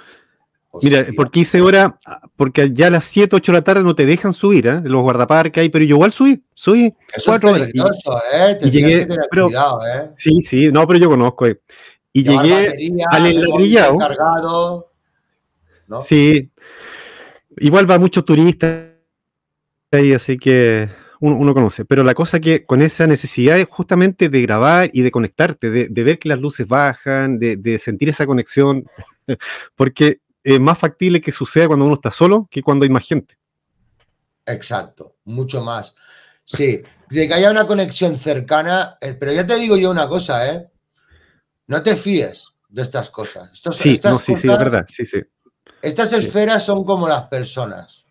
Speaker 1: Pues, Mira, porque hice hora, porque ya a las 7, 8 de la tarde no te dejan subir, ¿eh? los guardaparques ahí, pero yo igual subí, subí. Eso es peligroso, ¿eh? Te que tener cuidado, ¿eh? Sí, sí, no, pero yo conozco. Eh. Y llegué al enladrillado. Sí, igual va muchos turistas ahí, así que uno, conoce. Pero la cosa que con esa necesidad es justamente de grabar y de conectarte, de, ver que las luces bajan, de sentir esa conexión, porque es eh, más factible que suceda cuando uno está solo que cuando hay más gente.
Speaker 2: Exacto, mucho más. Sí, de que haya una conexión cercana, eh, pero ya te digo yo una cosa, ¿eh? No te fíes de estas cosas. sí, estas sí, sí, es verdad, sí, sí. Estas esferas son como las personas.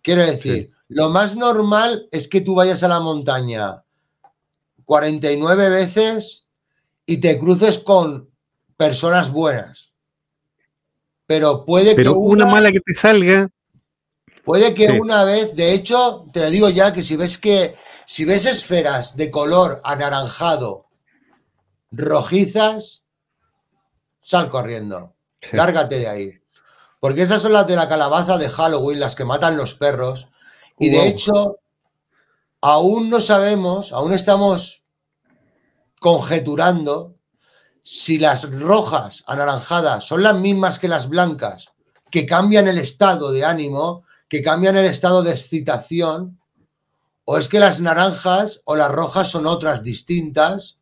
Speaker 2: Quiero decir, lo más normal es que tú vayas a la montaña 49 veces y te cruces con personas buenas pero puede que una, mala que te salga. Puede que una vez, de hecho, te digo ya que si ves que si ves esferas de color anaranjado rojizas, sal corriendo. Lárgate de ahí. Porque esas son las de la calabaza de Halloween, las que matan los perros. Y de hecho, aún no sabemos, aún estamos conjeturando si las rojas anaranjadas son las mismas que las blancas, que cambian el estado de ánimo, que cambian el estado de excitación, o es que las naranjas o las rojas son otras distintas,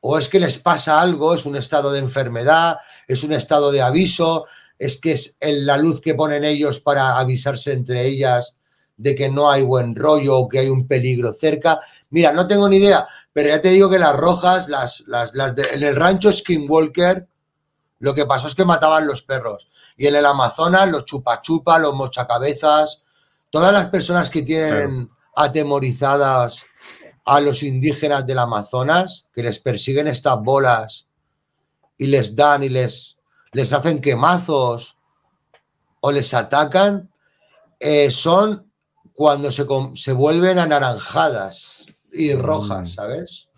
Speaker 2: o es que les pasa algo, es un estado de enfermedad, es un estado de aviso, es que es la luz que ponen ellos para avisarse entre ellas de que no hay buen rollo o que hay un peligro cerca. Mira, no tengo ni idea, pero ya te digo que las rojas, las, en el rancho Skinwalker, lo que pasó es que mataban los perros. Y en el Amazonas, los chupachupa, los mochacabezas, todas las personas que tienen atemorizadas a los indígenas del Amazonas, que les persiguen estas bolas y les dan y les, les hacen quemazos o les atacan, eh, son cuando se, se vuelven anaranjadas y mm. rojas, ¿sabes?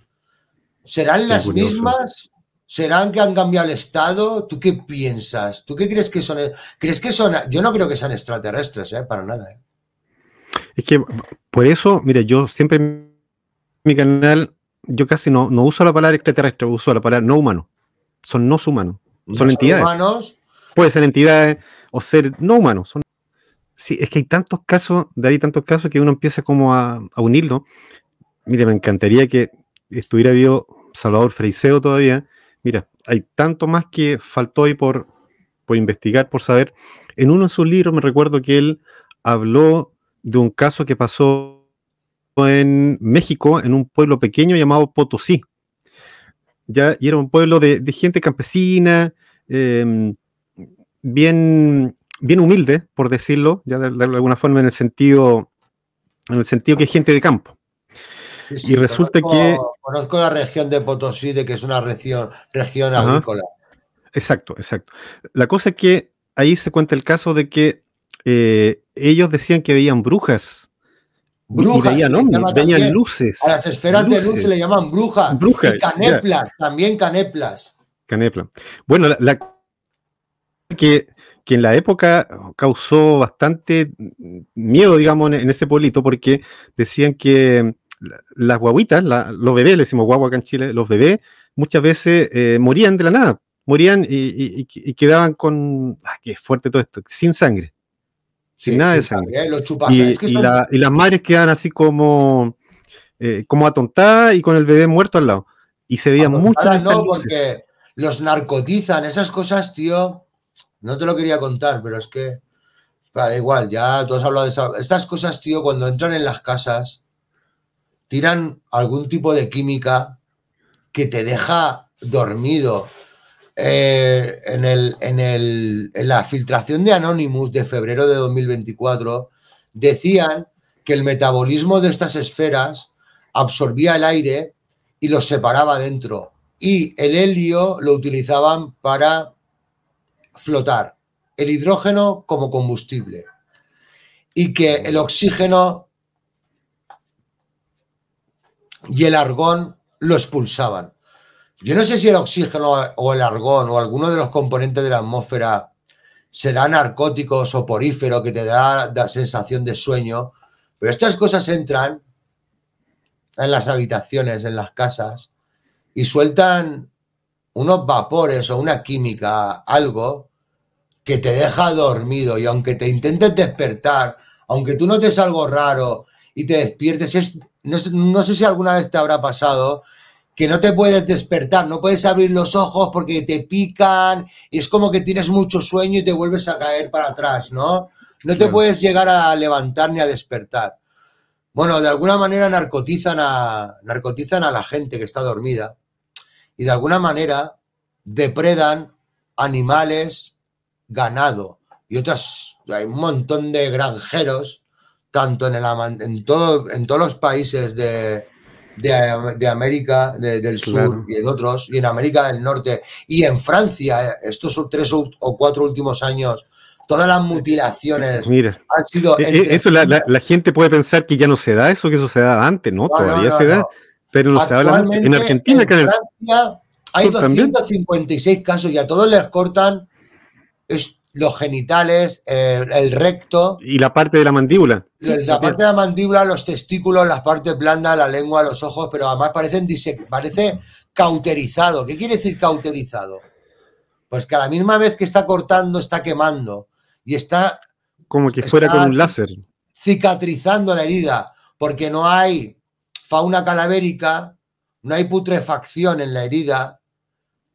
Speaker 2: ¿Serán las mismas? ¿Serán que han cambiado el estado? ¿Tú qué piensas? ¿Tú qué crees que son? ¿Crees que son? Yo no creo que sean extraterrestres, ¿eh? Para nada. ¿eh?
Speaker 1: Es que por eso, mire, yo siempre en mi canal, yo casi no, uso la palabra extraterrestre, uso la palabra no humano. Son no humanos. Son entidades. Humanos. Puede ser entidades o ser no humanos. Sí, es que hay tantos casos, de ahí tantos casos que uno empieza como a, a unirlo mire, me encantaría que estuviera vivo Salvador Freiseo todavía. Mira, hay tanto más que faltó hoy por, investigar, por saber. En uno de sus libros me recuerdo que él habló de un caso que pasó en México, en un pueblo pequeño llamado Potosí. Ya, y era un pueblo de, gente campesina, em, bien, bien humilde, por decirlo, ya de, alguna forma en el sentido, en el sentido que es gente de campo
Speaker 2: y resulta que... Conozco la región de Potosí, de que es una región, región agrícola.
Speaker 1: Exacto, exacto. La cosa es que ahí se cuenta el caso de que eh, ellos decían que veían brujas.
Speaker 2: Brujas. veían, luces. A las esferas de luz se le llaman brujas. Brujas. caneplas, también caneplas.
Speaker 1: Caneplas. Bueno, la, que, que, en la época causó bastante miedo, digamos, en ese pueblito, porque decían que las guaguitas, los bebés, le decimos guagua acá en Chile, los bebés muchas veces eh, morían de la nada, morían y, quedaban con, ¡Ay, ah, qué fuerte todo esto, sin sangre, sin nada de sangre.
Speaker 2: Eh,
Speaker 1: y, las madres quedaban así como, eh, como atontadas y con el bebé muerto al lado. Y se veían muchas... No,
Speaker 2: los narcotizan, esas cosas, tío. No te lo quería contar, pero es que... para igual, ya todos has de esas cosas, tío, cuando entran en las casas tiran algún tipo de química que te deja dormido. Eh, en, el, en, el, en la filtración de Anonymous de febrero de 2024, decían que el metabolismo de estas esferas absorbía el aire y lo separaba dentro. Y el helio lo utilizaban para flotar, el hidrógeno como combustible. Y que el oxígeno y el argón lo expulsaban. Yo no sé si el oxígeno o el argón o alguno de los componentes de la atmósfera será narcóticos o porífero que te da la sensación de sueño, pero estas cosas entran en las habitaciones, en las casas, y sueltan unos vapores o una química, algo que te deja dormido y aunque te intentes despertar, aunque tú notes algo raro y te despiertes. no, sé si alguna vez te habrá pasado que no te puedes despertar, no puedes abrir los ojos porque te pican, y es como que tienes mucho sueño y te vuelves a caer para atrás, ¿no? No te puedes llegar a levantar ni a despertar. Bueno, de alguna manera narcotizan a, narcotizan a la gente que está dormida y de alguna manera depredan animales, ganado y otras, hay un montón de granjeros tanto en, el, en, todo, en todos los países de, América del Sur y en otros, y en América del Norte, y en Francia, eh, estos tres o cuatro últimos años, todas las mutilaciones han sido... E, e, la,
Speaker 1: gente puede pensar que ya no se da eso, que eso se da antes, ¿no? Todavía se da, pero no se habla En Argentina, en
Speaker 2: Francia, hay 256 casos y a todos les cortan los genitales, el, recto.
Speaker 1: Y la parte de la mandíbula. La, parte
Speaker 2: de la mandíbula, los testículos, las partes blandas, la lengua, los ojos, pero además parecen parece cauterizado. ¿Qué quiere decir cauterizado? Pues que a la misma vez que está cortando, está quemando. Y está.
Speaker 1: Como que fuera con un láser.
Speaker 2: Cicatrizando la herida, porque no hay fauna calavérica, no hay putrefacción en la herida.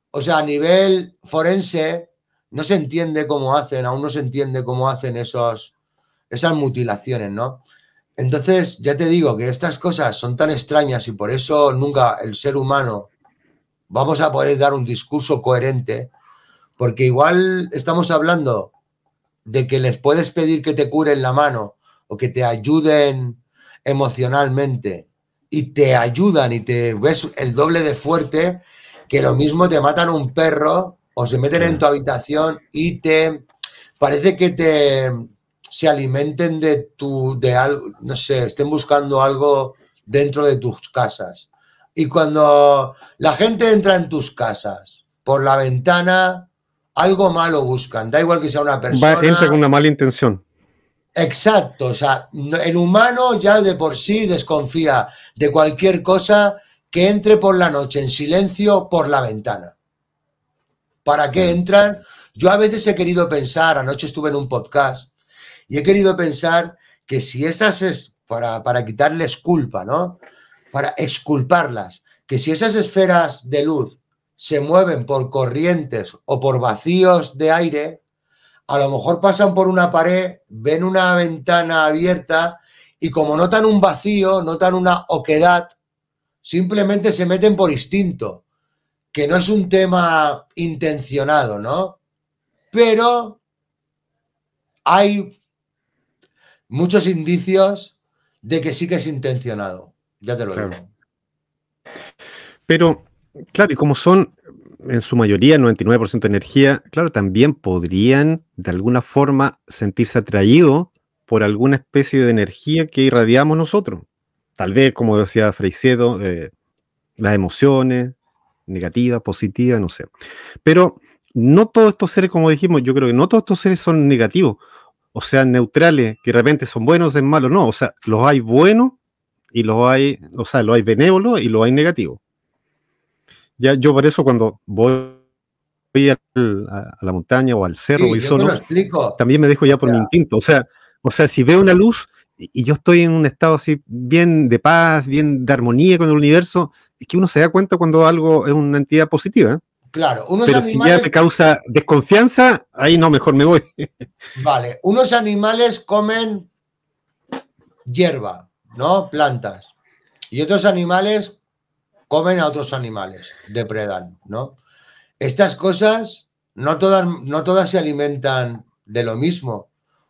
Speaker 2: O sea, a nivel forense, no se entiende cómo hacen, aún no se entiende cómo hacen esos, esas mutilaciones, ¿no? Entonces, ya te digo que estas cosas son tan extrañas y por eso nunca el ser humano vamos a poder dar un discurso coherente, porque igual estamos hablando de que les puedes pedir que te curen la mano o que te ayuden emocionalmente y te ayudan y te ves el doble de fuerte que lo mismo te matan un perro o se meten en tu habitación y te parece que te se alimenten de tu de algo, no sé, estén buscando algo dentro de tus casas. Y cuando la gente entra en tus casas por la ventana, algo malo buscan, da igual que sea una persona. entra con una
Speaker 1: mala intención.
Speaker 2: Exacto, o sea, el humano ya de por sí desconfía de cualquier cosa que entre por la noche en silencio por la ventana. ¿Para qué entran? Yo a veces he querido pensar, anoche estuve en un podcast, y he querido pensar que si esas es para, para quitarles culpa, ¿no? Para exculparlas, que si esas esferas de luz se mueven por corrientes o por vacíos de aire, a lo mejor pasan por una pared, ven una ventana abierta y como notan un vacío, notan una oquedad, simplemente se meten por instinto que no es un tema intencionado, ¿no? Pero hay muchos indicios de que sí que es intencionado, ya te lo digo.
Speaker 1: Pero, claro, y como son en su mayoría, 99% de energía, claro, también podrían de alguna forma sentirse atraídos por alguna especie de energía que irradiamos nosotros. Tal vez, como decía Freicedo, eh, las emociones, negativa, positiva, no sé. Pero no todos estos seres, como dijimos, yo creo que no todos estos seres son negativos, o sea, neutrales, que de repente son buenos, es malos, no, o sea, los hay buenos y los hay, o sea, los hay benévolos y los hay negativos. Ya yo por eso cuando voy a, la montaña o al cerro y solo, también me dejo ya por mi instinto, o sea, o sea, si veo una luz y yo estoy en un estado así bien de paz, bien de armonía con el universo, es que uno se da cuenta cuando algo es una entidad positiva.
Speaker 2: Claro, unos Pero si ya te
Speaker 1: causa desconfianza, ahí no, mejor me voy.
Speaker 2: Vale, unos animales comen hierba, ¿no? Plantas. Y otros animales comen a otros animales, depredan, ¿no? Estas cosas no todas, no todas se alimentan de lo mismo.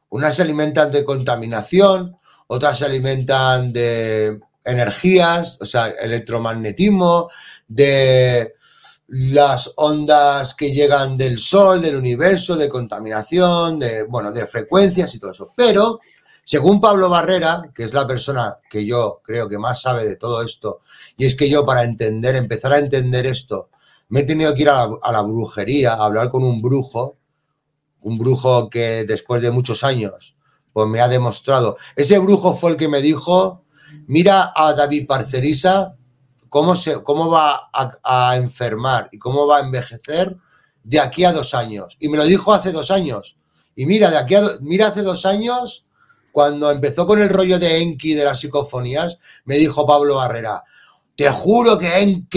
Speaker 2: Unas se alimentan de contaminación, otras se alimentan de energías, o sea, electromagnetismo, de las ondas que llegan del sol, del universo, de contaminación, de, bueno, de frecuencias y todo eso. Pero, según Pablo Barrera, que es la persona que yo creo que más sabe de todo esto, y es que yo para entender, empezar a entender esto, me he tenido que ir a la, brujería, a hablar con un brujo, un brujo que después de muchos años, pues me ha demostrado. Ese brujo fue el que me dijo Mira a David Parcerisa cómo, se, cómo va a, enfermar y cómo va a envejecer de aquí a dos años. Y me lo dijo hace dos años. Y mira, de aquí a mira hace dos años, cuando empezó con el rollo de Enki de las psicofonías, me dijo Pablo Barrera, te juro que Enki,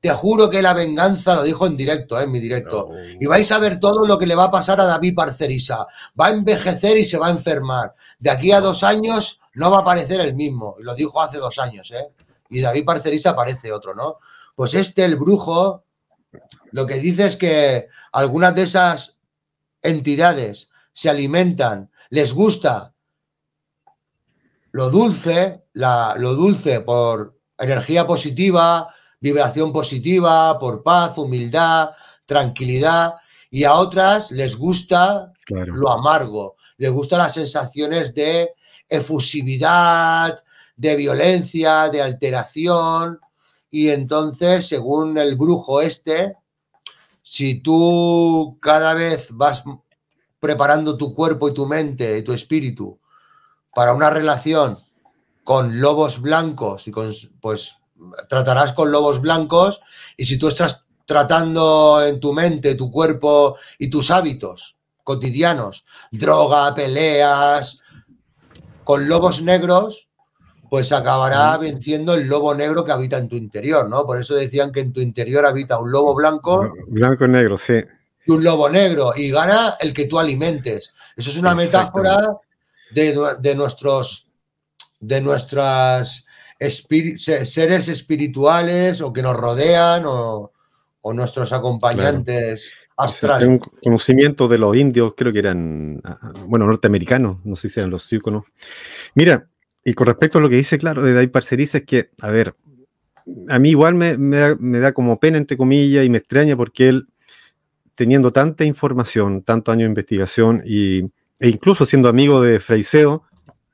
Speaker 2: te juro que la venganza, lo dijo en directo, eh, en mi directo. Oh. Y vais a ver todo lo que le va a pasar a David Parcerisa. Va a envejecer y se va a enfermar. De aquí a dos años no va a aparecer el mismo. Lo dijo hace dos años, ¿eh? Y David Parcerisa aparece otro, ¿no? Pues este, el brujo, lo que dice es que algunas de esas entidades se alimentan, les gusta lo dulce, la, lo dulce por energía positiva, vibración positiva, por paz, humildad, tranquilidad, y a otras les gusta lo amargo, les gustan las sensaciones de efusividad, de violencia, de alteración. Y entonces, según el brujo este, si tú cada vez vas preparando tu cuerpo y tu mente y tu espíritu para una relación con lobos blancos y pues tratarás con lobos blancos y si tú estás tratando en tu mente, tu cuerpo y tus hábitos cotidianos, droga, peleas, con lobos negros, pues acabará venciendo el lobo negro que habita en tu interior, ¿no? Por eso decían que en tu interior habita un lobo blanco.
Speaker 1: Blanco y negro, sí.
Speaker 2: Y un lobo negro, y gana el que tú alimentes. Eso es una metáfora de, nuestros, de nuestras seres espirituales o que nos rodean o, nuestros acompañantes. Este, astral. Un
Speaker 1: conocimiento de los indios, creo que eran, ah, ah, bueno, norteamericanos, no sé si eran los psíconos. Mira, y con respecto a lo que dice, claro, de David Parceriza, es que, a ver, a mí igual me, da, como pena, entre comillas, y me extraña porque él, teniendo tanta información, tanto año de investigación, y, e incluso siendo amigo de Freiseo,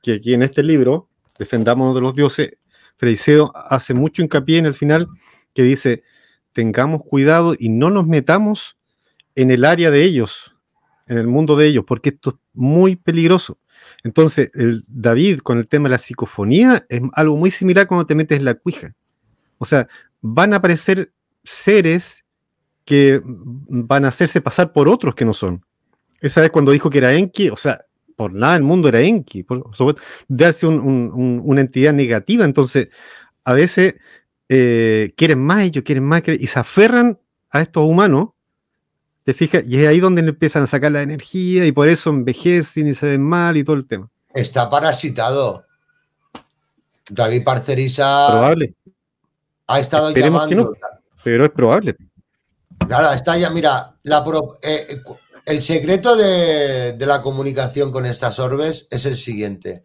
Speaker 1: que aquí en este libro, Defendamos de los Dioses, Freiseo hace mucho hincapié en el final que dice, tengamos cuidado y no nos metamos en el área de ellos, en el mundo de ellos, porque esto es muy peligroso. Entonces, David con el tema de la psicofonía es algo muy similar cuando te metes en la cuija. O sea, van a aparecer seres que van a hacerse pasar por otros que no son. Esa vez cuando dijo que era Enki, o sea, por nada el mundo era Enki, por supuesto, de hace una entidad negativa. Entonces, a veces eh, quieren más ellos, quieren más, y se aferran a estos humanos ¿Te fijas? Y es ahí donde empiezan a sacar la energía y por eso envejecen y se ven mal y todo el tema.
Speaker 2: Está parasitado. David Parceriza. Probable. Ha estado llamando.
Speaker 1: pero es probable.
Speaker 2: Claro, está ya, mira, eh, el secreto de la comunicación con estas orbes es el siguiente.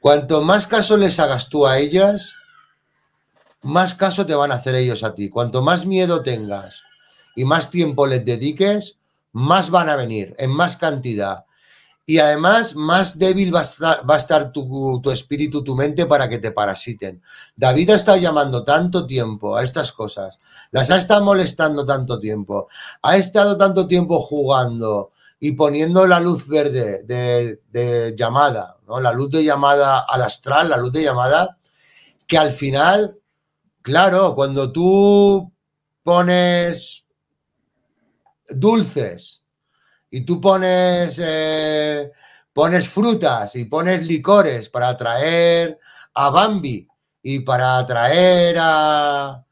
Speaker 2: Cuanto más caso les hagas tú a ellas, más caso te van a hacer ellos a ti. Cuanto más miedo tengas y más tiempo les dediques, más van a venir, en más cantidad. Y además, más débil va a estar, tu, espíritu, tu mente para que te parasiten. David ha estado llamando tanto tiempo a estas cosas, las ha estado molestando tanto tiempo, ha estado tanto tiempo jugando y poniendo la luz verde de, llamada, la luz de llamada al astral, la luz de llamada, que al final, claro, cuando tú pones dulces y tú pones, eh, pones frutas y pones licores para atraer a Bambi y para atraer a,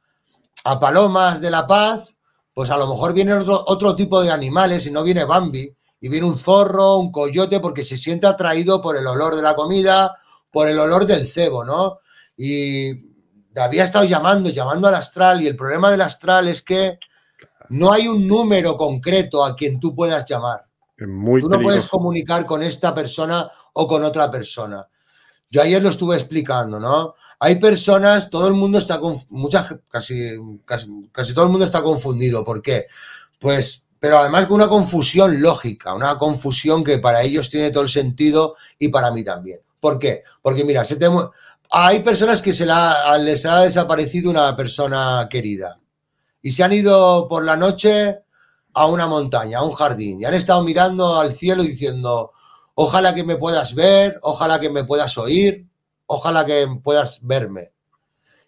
Speaker 2: palomas de la paz, pues a lo mejor viene otro, otro, tipo de animales y no viene Bambi, y viene un zorro, un coyote, porque se siente atraído por el olor de la comida, por el olor del cebo, ¿no? Y había estado llamando, llamando al astral, y el problema del astral es que no hay un número concreto a quien tú puedas llamar. tú no puedes comunicar con esta persona o con otra persona. Yo ayer lo estuve explicando, ¿no? Hay personas, todo el mundo está, muchas, casi, casi, todo el mundo está confundido. ¿Por qué? Pues pero además con una confusión lógica, una confusión que para ellos tiene todo el sentido y para mí también. ¿Por qué? Porque mira, hay personas que se la, les ha desaparecido una persona querida y se han ido por la noche a una montaña, a un jardín, y han estado mirando al cielo diciendo, ojalá que me puedas ver, ojalá que me puedas oír, ojalá que puedas verme.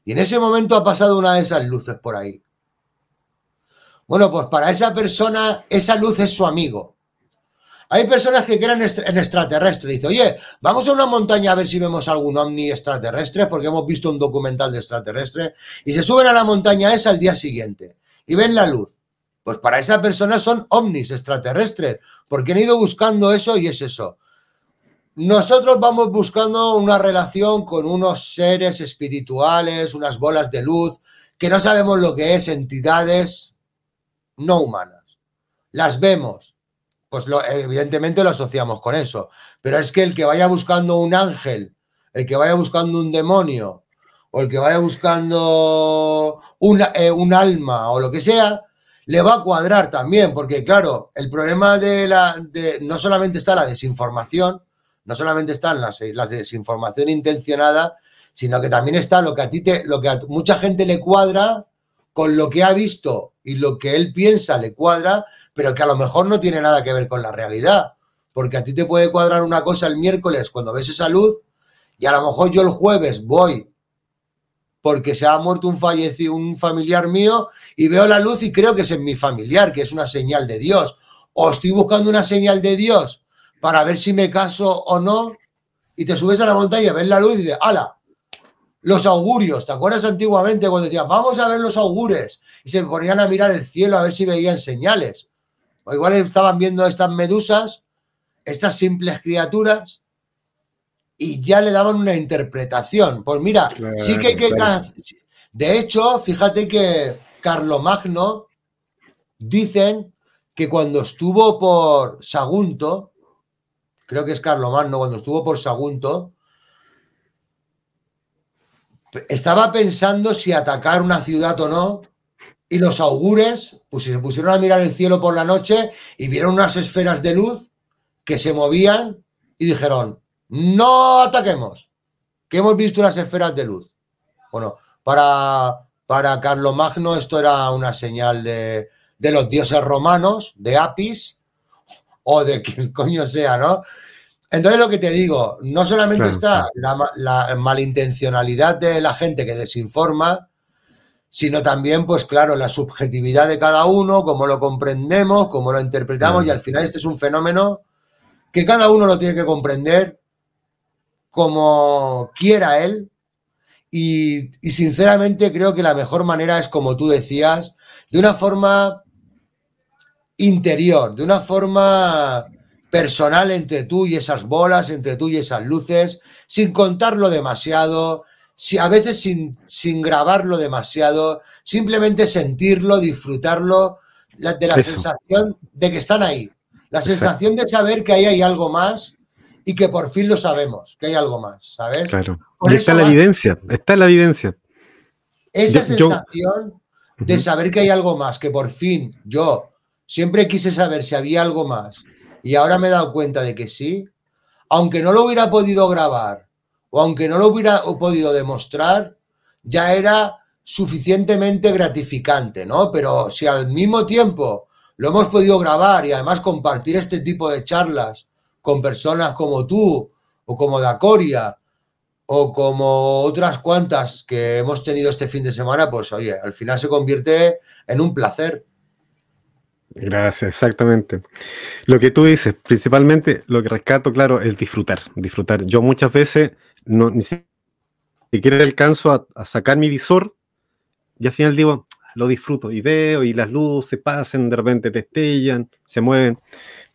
Speaker 2: Y en ese momento ha pasado una de esas luces por ahí. Bueno, pues para esa persona esa luz es su amigo. Hay personas que creen en extraterrestres. Dice, oye, vamos a una montaña a ver si vemos algún ovni extraterrestre, porque hemos visto un documental de extraterrestre. Y se suben a la montaña esa al día siguiente y ven la luz. Pues para esa persona son ovnis extraterrestres, porque han ido buscando eso y es eso. Nosotros vamos buscando una relación con unos seres espirituales, unas bolas de luz, que no sabemos lo que es, entidades no humanas. Las vemos, pues evidentemente lo asociamos con eso. Pero es que el que vaya buscando un ángel, el que vaya buscando un demonio, o el que vaya buscando una, eh, un alma o lo que sea, le va a cuadrar también, porque claro, el problema de la de, no solamente está la desinformación, no solamente están las, eh, las desinformación intencionada, sino que también está lo que a ti te, lo que a mucha gente le cuadra con lo que ha visto y lo que él piensa le cuadra pero que a lo mejor no tiene nada que ver con la realidad. Porque a ti te puede cuadrar una cosa el miércoles cuando ves esa luz y a lo mejor yo el jueves voy porque se ha muerto un fallecido, un familiar mío y veo la luz y creo que es en mi familiar, que es una señal de Dios. O estoy buscando una señal de Dios para ver si me caso o no y te subes a la montaña, ves la luz y dices, ¡ala! Los augurios, ¿te acuerdas antiguamente cuando decías, vamos a ver los augures? Y se ponían a mirar el cielo a ver si veían señales. O igual estaban viendo estas medusas, estas simples criaturas, y ya le daban una interpretación. Pues mira, sí que hay que... De hecho, fíjate que Carlomagno dicen que cuando estuvo por Sagunto, creo que es Carlomagno, cuando estuvo por Sagunto, estaba pensando si atacar una ciudad o no, y los augures pues, se pusieron a mirar el cielo por la noche y vieron unas esferas de luz que se movían y dijeron, no ataquemos, que hemos visto unas esferas de luz. Bueno, para, para Magno esto era una señal de, de los dioses romanos, de Apis o de quien coño sea, ¿no? Entonces lo que te digo, no solamente está la malintencionalidad de la gente que desinforma, sino también, pues claro, la subjetividad de cada uno, cómo lo comprendemos, cómo lo interpretamos, y al final este es un fenómeno que cada uno lo tiene que comprender como quiera él, y, y sinceramente creo que la mejor manera es, como tú decías, de una forma interior, de una forma personal entre tú y esas bolas, entre tú y esas luces, sin contarlo demasiado, si, a veces sin, grabarlo demasiado, simplemente sentirlo, disfrutarlo, de la sensación de que están ahí, la sensación de saber que ahí hay algo más y que por fin lo sabemos, que hay algo más, ¿sabes?
Speaker 1: Claro. está la evidencia, está la evidencia.
Speaker 2: Esa sensación de saber que hay algo más, que por fin yo siempre quise saber si había algo más y ahora me he dado cuenta de que sí, aunque no lo hubiera podido grabar o aunque no lo hubiera podido demostrar, ya era suficientemente gratificante, ¿no? Pero si al mismo tiempo lo hemos podido grabar y además compartir este tipo de charlas con personas como tú o como Dacoria o como otras cuantas que hemos tenido este fin de semana, pues oye, al final se convierte en un placer.
Speaker 1: Gracias, exactamente. Lo que tú dices, principalmente lo que rescato, claro, es disfrutar, disfrutar. Yo muchas veces no, ni siquiera alcanzo a, a sacar mi visor y al final digo, lo disfruto y veo y las luces pasan, de repente destellan, se mueven.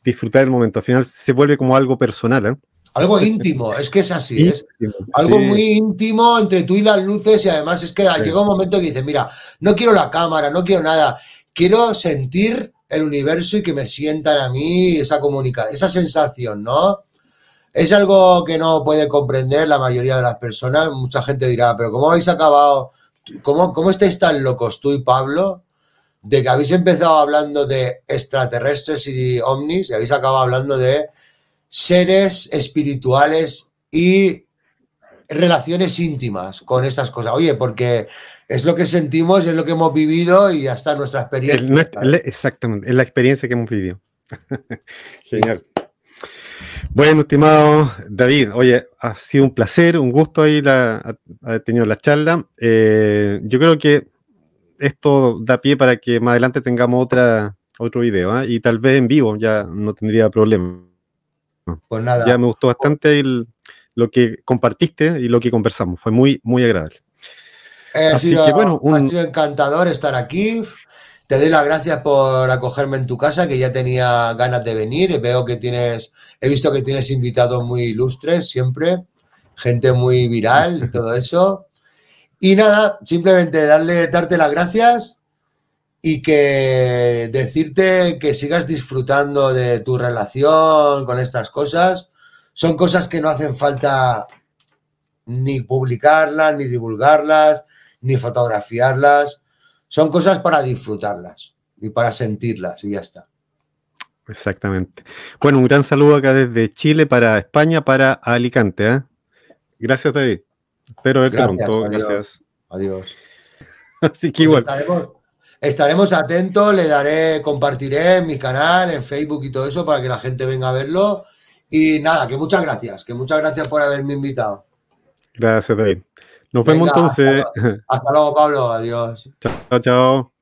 Speaker 1: Disfrutar el momento. Al final se vuelve como algo personal. ¿eh? Algo íntimo,
Speaker 2: es que es así. es algo muy íntimo entre tú y las luces y además es que llega un momento que dices, mira, no quiero la cámara, no quiero nada, quiero sentir el universo y que me sientan a mí esa comunicación, esa sensación, ¿no? Es algo que no puede comprender la mayoría de las personas. Mucha gente dirá, pero ¿cómo habéis acabado? ¿Cómo, cómo estáis tan locos tú y Pablo? De que habéis empezado hablando de extraterrestres y ovnis y habéis acabado hablando de seres espirituales y relaciones íntimas con esas cosas. Oye, porque es lo que sentimos, es lo que hemos vivido y hasta nuestra experiencia.
Speaker 1: exactamente, es la experiencia que hemos vivido. Genial. Bueno, estimado David, oye, ha sido un placer, un gusto ahí la, haber tenido la charla. Eh, yo creo que esto da pie para que más adelante tengamos otra, otro video ¿ah? y tal vez en vivo ya no tendría problema. Pues nada. Ya me gustó bastante lo que compartiste y lo que conversamos. Fue muy, muy agradable.
Speaker 2: un... ha sido encantador estar aquí. Te doy las gracias por acogerme en tu casa, que ya tenía ganas de venir. Veo que tienes, he visto que tienes invitados muy ilustres siempre, gente muy viral y todo eso. Y nada, simplemente darle, darte las gracias y que decirte que sigas disfrutando de tu relación con estas cosas. Son cosas que no hacen falta ni publicarlas, ni divulgarlas, ni fotografiarlas son cosas para disfrutarlas y para sentirlas y ya está.
Speaker 1: Exactamente. Bueno, un gran saludo acá desde Chile para España, para Alicante. ¿eh? Gracias, David. Espero verte pronto. Gracias. Adiós. Así
Speaker 2: que igual. estaremos, estaremos, atentos, le daré, compartiré en mi canal, en Facebook y todo eso para que la gente venga a verlo. Y nada, que muchas gracias, que muchas gracias por haberme invitado.
Speaker 1: Gracias, David. Nos vemos entonces.
Speaker 2: Hasta, luego, Pablo. Adiós.
Speaker 1: Chao, chao.